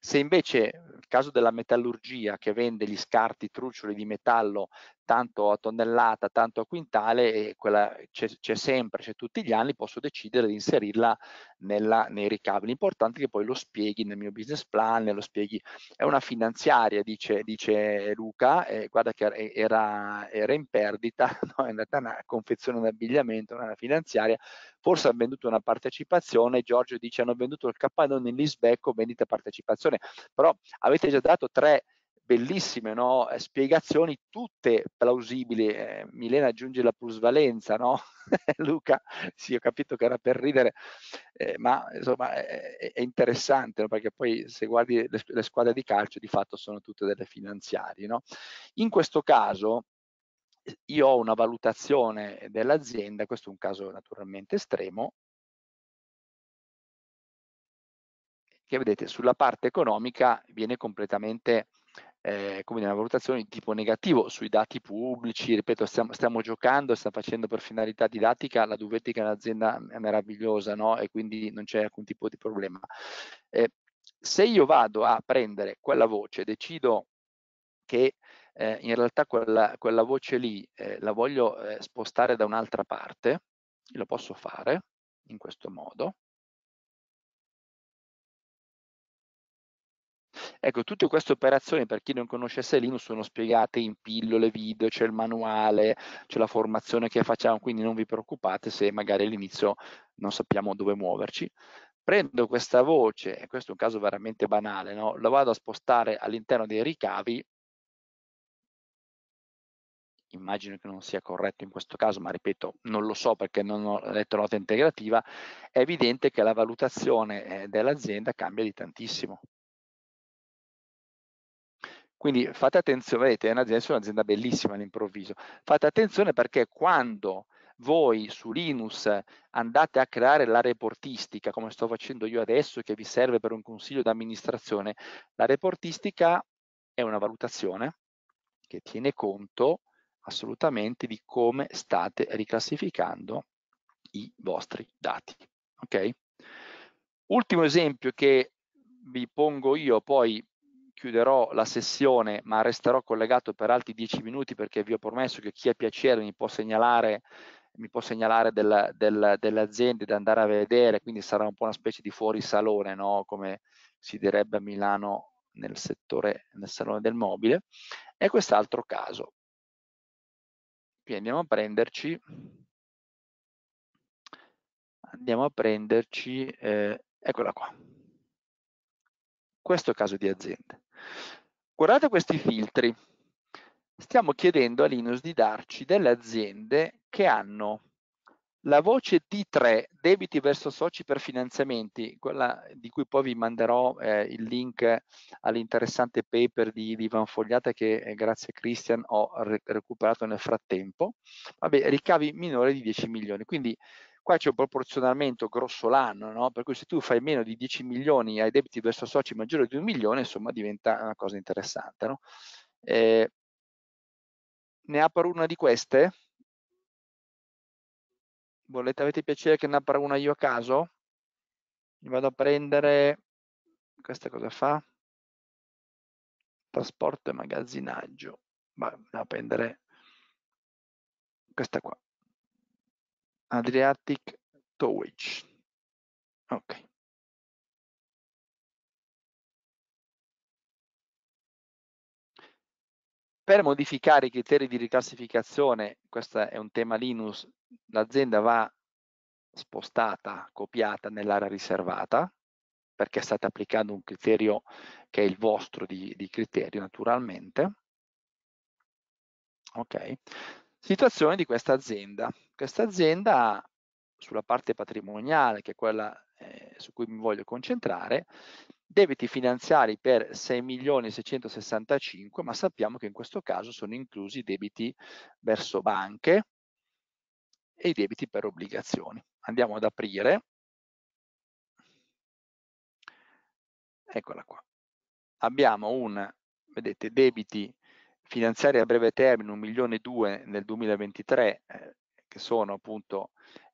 Se invece il caso della metallurgia che vende gli scarti trucioli di metallo tanto a tonnellata, tanto a quintale, e eh, quella c'è, sempre, c'è tutti gli anni, posso decidere di inserirla nella, nei ricavi. L'importante è che poi lo spieghi nel mio business plan, lo spieghi, è una finanziaria, dice, dice Luca, eh, guarda che era, era in perdita, no? è andata una confezione di abbigliamento, una finanziaria, forse ha venduto una partecipazione, Giorgio dice hanno venduto il capannone in Lisbecco, vendita partecipazione situazione, però avete già dato tre bellissime no? Eh, spiegazioni, tutte plausibili. Eh, Milena aggiunge la plusvalenza, no? Luca, sì, ho capito che era per ridere, eh, ma insomma è, è interessante no? perché poi se guardi le, le, squadre di calcio di fatto sono tutte delle finanziarie. In questo caso io ho una valutazione dell'azienda, questo è un caso naturalmente estremo, che vedete sulla parte economica viene completamente eh, come una valutazione di tipo negativo sui dati pubblici, ripeto stiamo, stiamo giocando, stiamo facendo per finalità didattica, la Duvetica è un'azienda mm, meravigliosa no? e quindi non c'è alcun tipo di problema. Eh, se io vado a prendere quella voce, decido che eh, in realtà quella, quella voce lì eh, la voglio eh, spostare da un'altra parte, lo posso fare in questo modo, Ecco, tutte queste operazioni, per chi non conoscesse Linux, sono spiegate in pillole video, c'è il manuale, c'è la formazione che facciamo, quindi non vi preoccupate se magari all'inizio non sappiamo dove muoverci. Prendo questa voce, e questo è un caso veramente banale, no? la vado a spostare all'interno dei ricavi, immagino che non sia corretto in questo caso, ma ripeto, non lo so perché non ho letto la nota integrativa, è evidente che la valutazione eh, dell'azienda cambia di tantissimo. Quindi fate attenzione, vedete, è un'azienda, è un'azienda bellissima all'improvviso. Fate attenzione perché quando voi su Linux andate a creare la reportistica, come sto facendo io adesso, che vi serve per un consiglio d'amministrazione, la reportistica è una valutazione che tiene conto assolutamente di come state riclassificando i vostri dati. Okay? Ultimo esempio che vi pongo io, poi chiuderò la sessione ma resterò collegato per altri dieci minuti perché vi ho promesso che chi ha piacere mi può segnalare mi può segnalare del, del, delle aziende da andare a vedere, quindi sarà un po' una specie di fuorisalone, no? come si direbbe a Milano nel settore, nel salone del mobile. E quest'altro caso. Qui andiamo a prenderci, andiamo a prenderci, eh, eccola qua questo caso di aziende. Guardate questi filtri. Stiamo chiedendo a Linus di darci delle aziende che hanno la voce D3, debiti verso soci per finanziamenti, quella di cui poi vi manderò eh, il link all'interessante paper di, di Ivan Fogliata che eh, grazie a Christian ho re recuperato nel frattempo, vabbè, ricavi minore di 10 milioni. Quindi qua c'è un proporzionamento grossolano, no? per cui se tu fai meno di 10 milioni ai debiti verso soci maggiori di un milione, insomma diventa una cosa interessante. No? Eh, ne apro una di queste? Volete, avete piacere che ne apro una io a caso? Mi vado a prendere, questa cosa fa? Trasporto e magazzinaggio, vado a prendere questa qua. Adriatic Towage. Ok. Per modificare i criteri di riclassificazione, questo è un tema Linux, l'azienda va spostata, copiata nell'area riservata, perché state applicando un criterio che è il vostro di, di criterio naturalmente. Ok, Situazione di questa azienda. Questa azienda sulla parte patrimoniale, che è quella eh, su cui mi voglio concentrare, debiti finanziari per 6.665.000, ma sappiamo che in questo caso sono inclusi i debiti verso banche e i debiti per obbligazioni. Andiamo ad aprire. Eccola qua. Abbiamo un, vedete, debiti finanziare a breve termine 1 milione e 2 nel 2023, eh, che sono appunto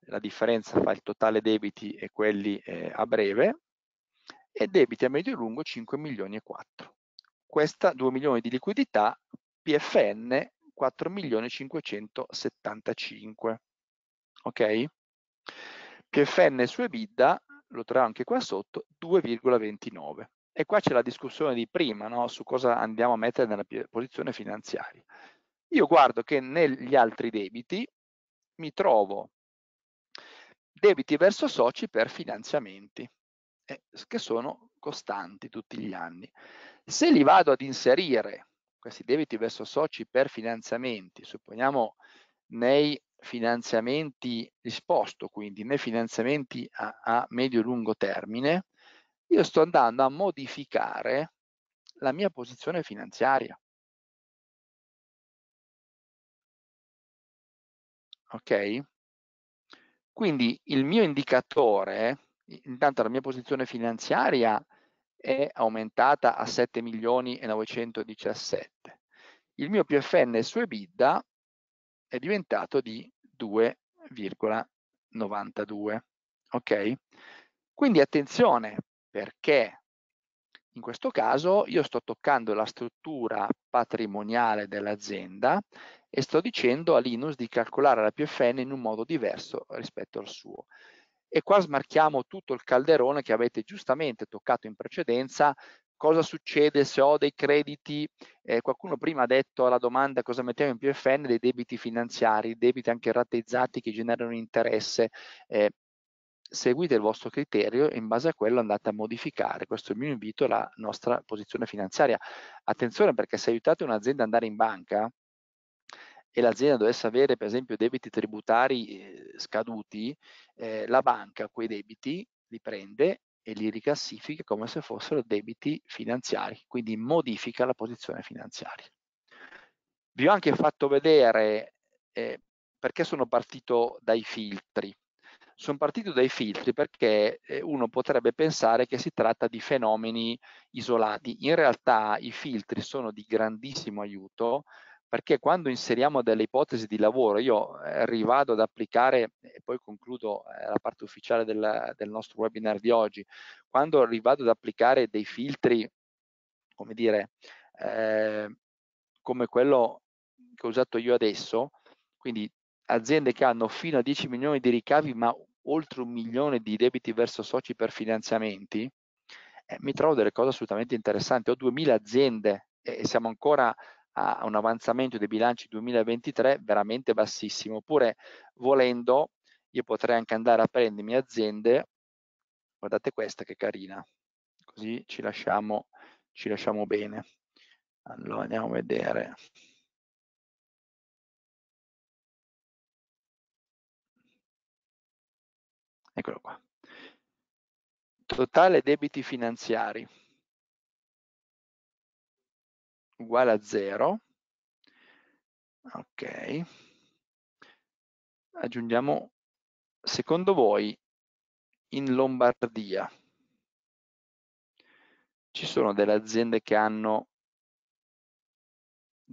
la differenza tra il totale debiti e quelli eh, a breve, e debiti a medio e lungo 5 milioni e 4. Questa 2 milioni di liquidità, PFN 4 milioni 575. Ok? PFN su EBITDA, lo troverò anche qua sotto, 2,29. E qua c'è la discussione di prima no? su cosa andiamo a mettere nella posizione finanziaria. Io guardo che negli altri debiti mi trovo debiti verso soci per finanziamenti, eh, che sono costanti tutti gli anni. Se li vado ad inserire, questi debiti verso soci per finanziamenti, supponiamo nei finanziamenti disposto, quindi nei finanziamenti a, a medio-lungo termine, io sto andando a modificare la mia posizione finanziaria. Ok? Quindi il mio indicatore, intanto la mia posizione finanziaria è aumentata a 7 milioni e 917. Il mio PFN su EBITDA è diventato di 2,92. Ok? Quindi attenzione, perché in questo caso io sto toccando la struttura patrimoniale dell'azienda e sto dicendo a Linus di calcolare la PFN in un modo diverso rispetto al suo. E qua smarchiamo tutto il calderone che avete giustamente toccato in precedenza cosa succede se ho dei crediti, eh, qualcuno prima ha detto alla domanda cosa mettiamo in PFN, dei debiti finanziari, debiti anche rateizzati che generano interesse, eh, seguite il vostro criterio e in base a quello andate a modificare, questo è il mio invito, alla nostra posizione finanziaria. Attenzione perché se aiutate un'azienda ad andare in banca e l'azienda dovesse avere per esempio debiti tributari eh, scaduti, eh, la banca quei debiti li prende e li ricassifica come se fossero debiti finanziari, quindi modifica la posizione finanziaria. Vi ho anche fatto vedere eh, perché sono partito dai filtri. Sono partito dai filtri perché eh, uno potrebbe pensare che si tratta di fenomeni isolati. In realtà i filtri sono di grandissimo aiuto perché quando inseriamo delle ipotesi di lavoro, io eh, rivado ad applicare, e poi concludo eh, la parte ufficiale del, del nostro webinar di oggi, quando rivado ad applicare dei filtri, come dire, eh, come quello che ho usato io adesso, quindi aziende che hanno fino a 10 milioni di ricavi ma oltre un milione di debiti verso soci per finanziamenti, eh, mi trovo delle cose assolutamente interessanti. Ho 2000 aziende e siamo ancora a un avanzamento dei bilanci 2023 veramente bassissimo. Oppure, volendo, io potrei anche andare a prendermi aziende. Guardate questa che carina, così ci lasciamo, ci lasciamo bene. Allora andiamo a vedere. Eccolo qua. Totale debiti finanziari uguale a 0. Ok. Aggiungiamo, secondo voi, in Lombardia ci sono delle aziende che hanno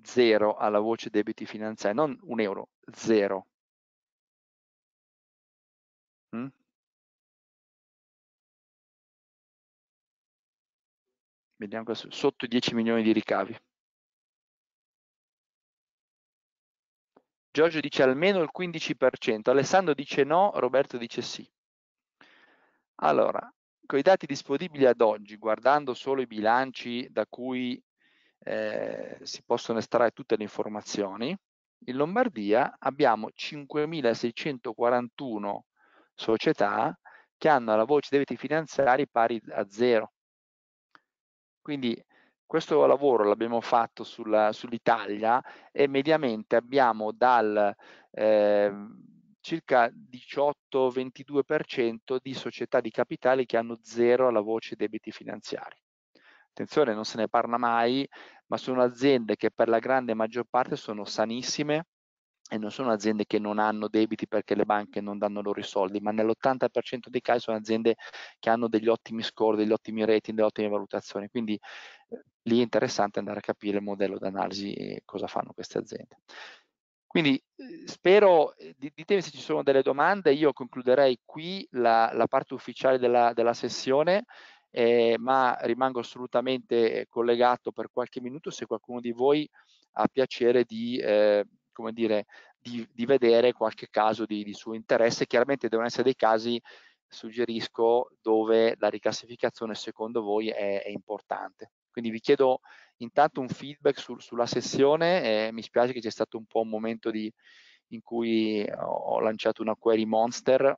zero alla voce debiti finanziari, non un euro, zero. vediamo cosa, sotto i 10 milioni di ricavi. Giorgio dice almeno il 15%, Alessandro dice no, Roberto dice sì. Allora, con i dati disponibili ad oggi, guardando solo i bilanci da cui eh, si possono estrarre tutte le informazioni, in Lombardia abbiamo 5.641 società che hanno la voce debiti finanziari pari a zero. Quindi questo lavoro l'abbiamo fatto sull'Italia e mediamente abbiamo dal eh, circa 18-22% di società di capitali che hanno zero alla voce debiti finanziari. Attenzione, non se ne parla mai, ma sono aziende che per la grande maggior parte sono sanissime, e non sono aziende che non hanno debiti perché le banche non danno loro i soldi, ma nell'80% dei casi sono aziende che hanno degli ottimi score, degli ottimi rating, delle ottime valutazioni, quindi eh, lì è interessante andare a capire il modello d'analisi e cosa fanno queste aziende. Quindi eh, spero, eh, ditemi se ci sono delle domande, io concluderei qui la, la parte ufficiale della, della sessione. Eh, ma rimango assolutamente collegato per qualche minuto se qualcuno di voi ha piacere di eh, come dire, di, di vedere qualche caso di, di suo interesse. Chiaramente devono essere dei casi suggerisco dove la ricassificazione secondo voi è, è, importante. Quindi vi chiedo intanto un feedback su, sulla sessione, eh, mi spiace che c'è stato un po' un momento di, in cui ho lanciato una query monster,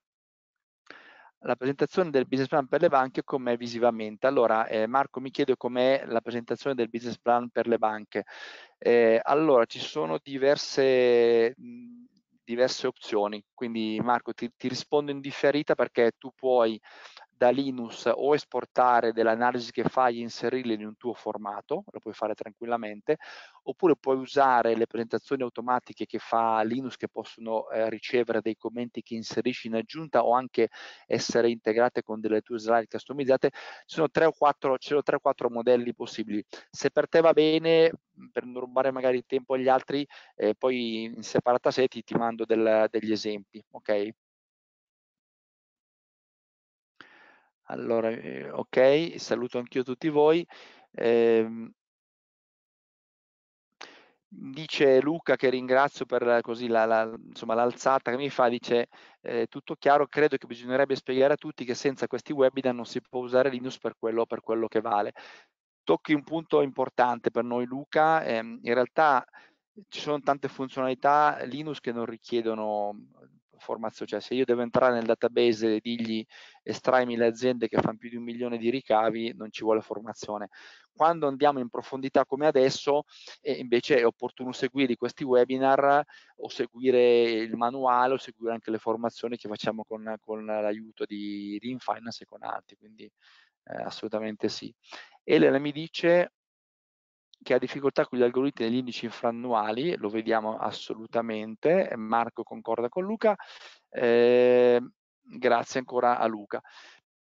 la presentazione del business plan per le banche com'è visivamente. Allora, eh, Marco mi chiede com'è la presentazione del business plan per le banche. Eh, allora, ci sono diverse, diverse opzioni, quindi Marco ti, ti, rispondo in differita perché tu puoi da Linux o esportare dell'analisi che fai e inserirle in un tuo formato, lo puoi fare tranquillamente, oppure puoi usare le presentazioni automatiche che fa Linux che possono eh, ricevere dei commenti che inserisci in aggiunta o anche essere integrate con delle tue slide customizzate. Ci sono tre o quattro, ci sono 3 o 4 modelli possibili. Se per te va bene, mm, per non rubare magari tempo agli altri, eh, poi in separata sete ti mando del, degli esempi, ok? Allora, eh, ok, saluto anch'io tutti voi. Eh, dice Luca che ringrazio per l'alzata la, che mi fa, dice eh, tutto chiaro, credo che bisognerebbe spiegare a tutti che senza questi webinar non si può usare Linux per quello, per quello che vale. Tocchi un punto importante per noi Luca, eh, in realtà ci sono tante funzionalità Linux che non richiedono informazione, cioè se io devo entrare nel database e dirgli estraimi le aziende che fanno più di un milione di ricavi, non ci vuole formazione. Quando andiamo in profondità come adesso, eh, invece è opportuno seguire questi webinar o seguire il manuale o seguire anche le formazioni che facciamo con, con l'aiuto di, di Infinance e con altri, quindi eh, assolutamente sì. Elena mi dice che ha difficoltà con gli algoritmi degli indici infrannuali, lo vediamo assolutamente, eh, Marco concorda con Luca, eh, grazie ancora a Luca.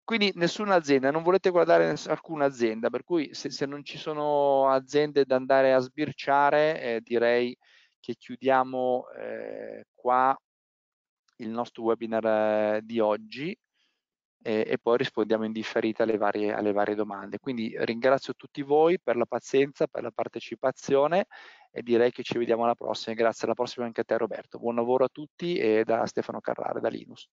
Quindi nessuna azienda, non volete guardare alcuna azienda, per cui se, se non ci sono aziende da andare a sbirciare, eh, direi che chiudiamo eh, qua il nostro webinar eh, di oggi e, e poi rispondiamo in differita alle varie, alle varie domande. Quindi ringrazio tutti voi per la pazienza, per la partecipazione e direi che ci vediamo alla prossima. Grazie, alla prossima anche a te Roberto. Buon lavoro a tutti e da Stefano Carrara, da Linus.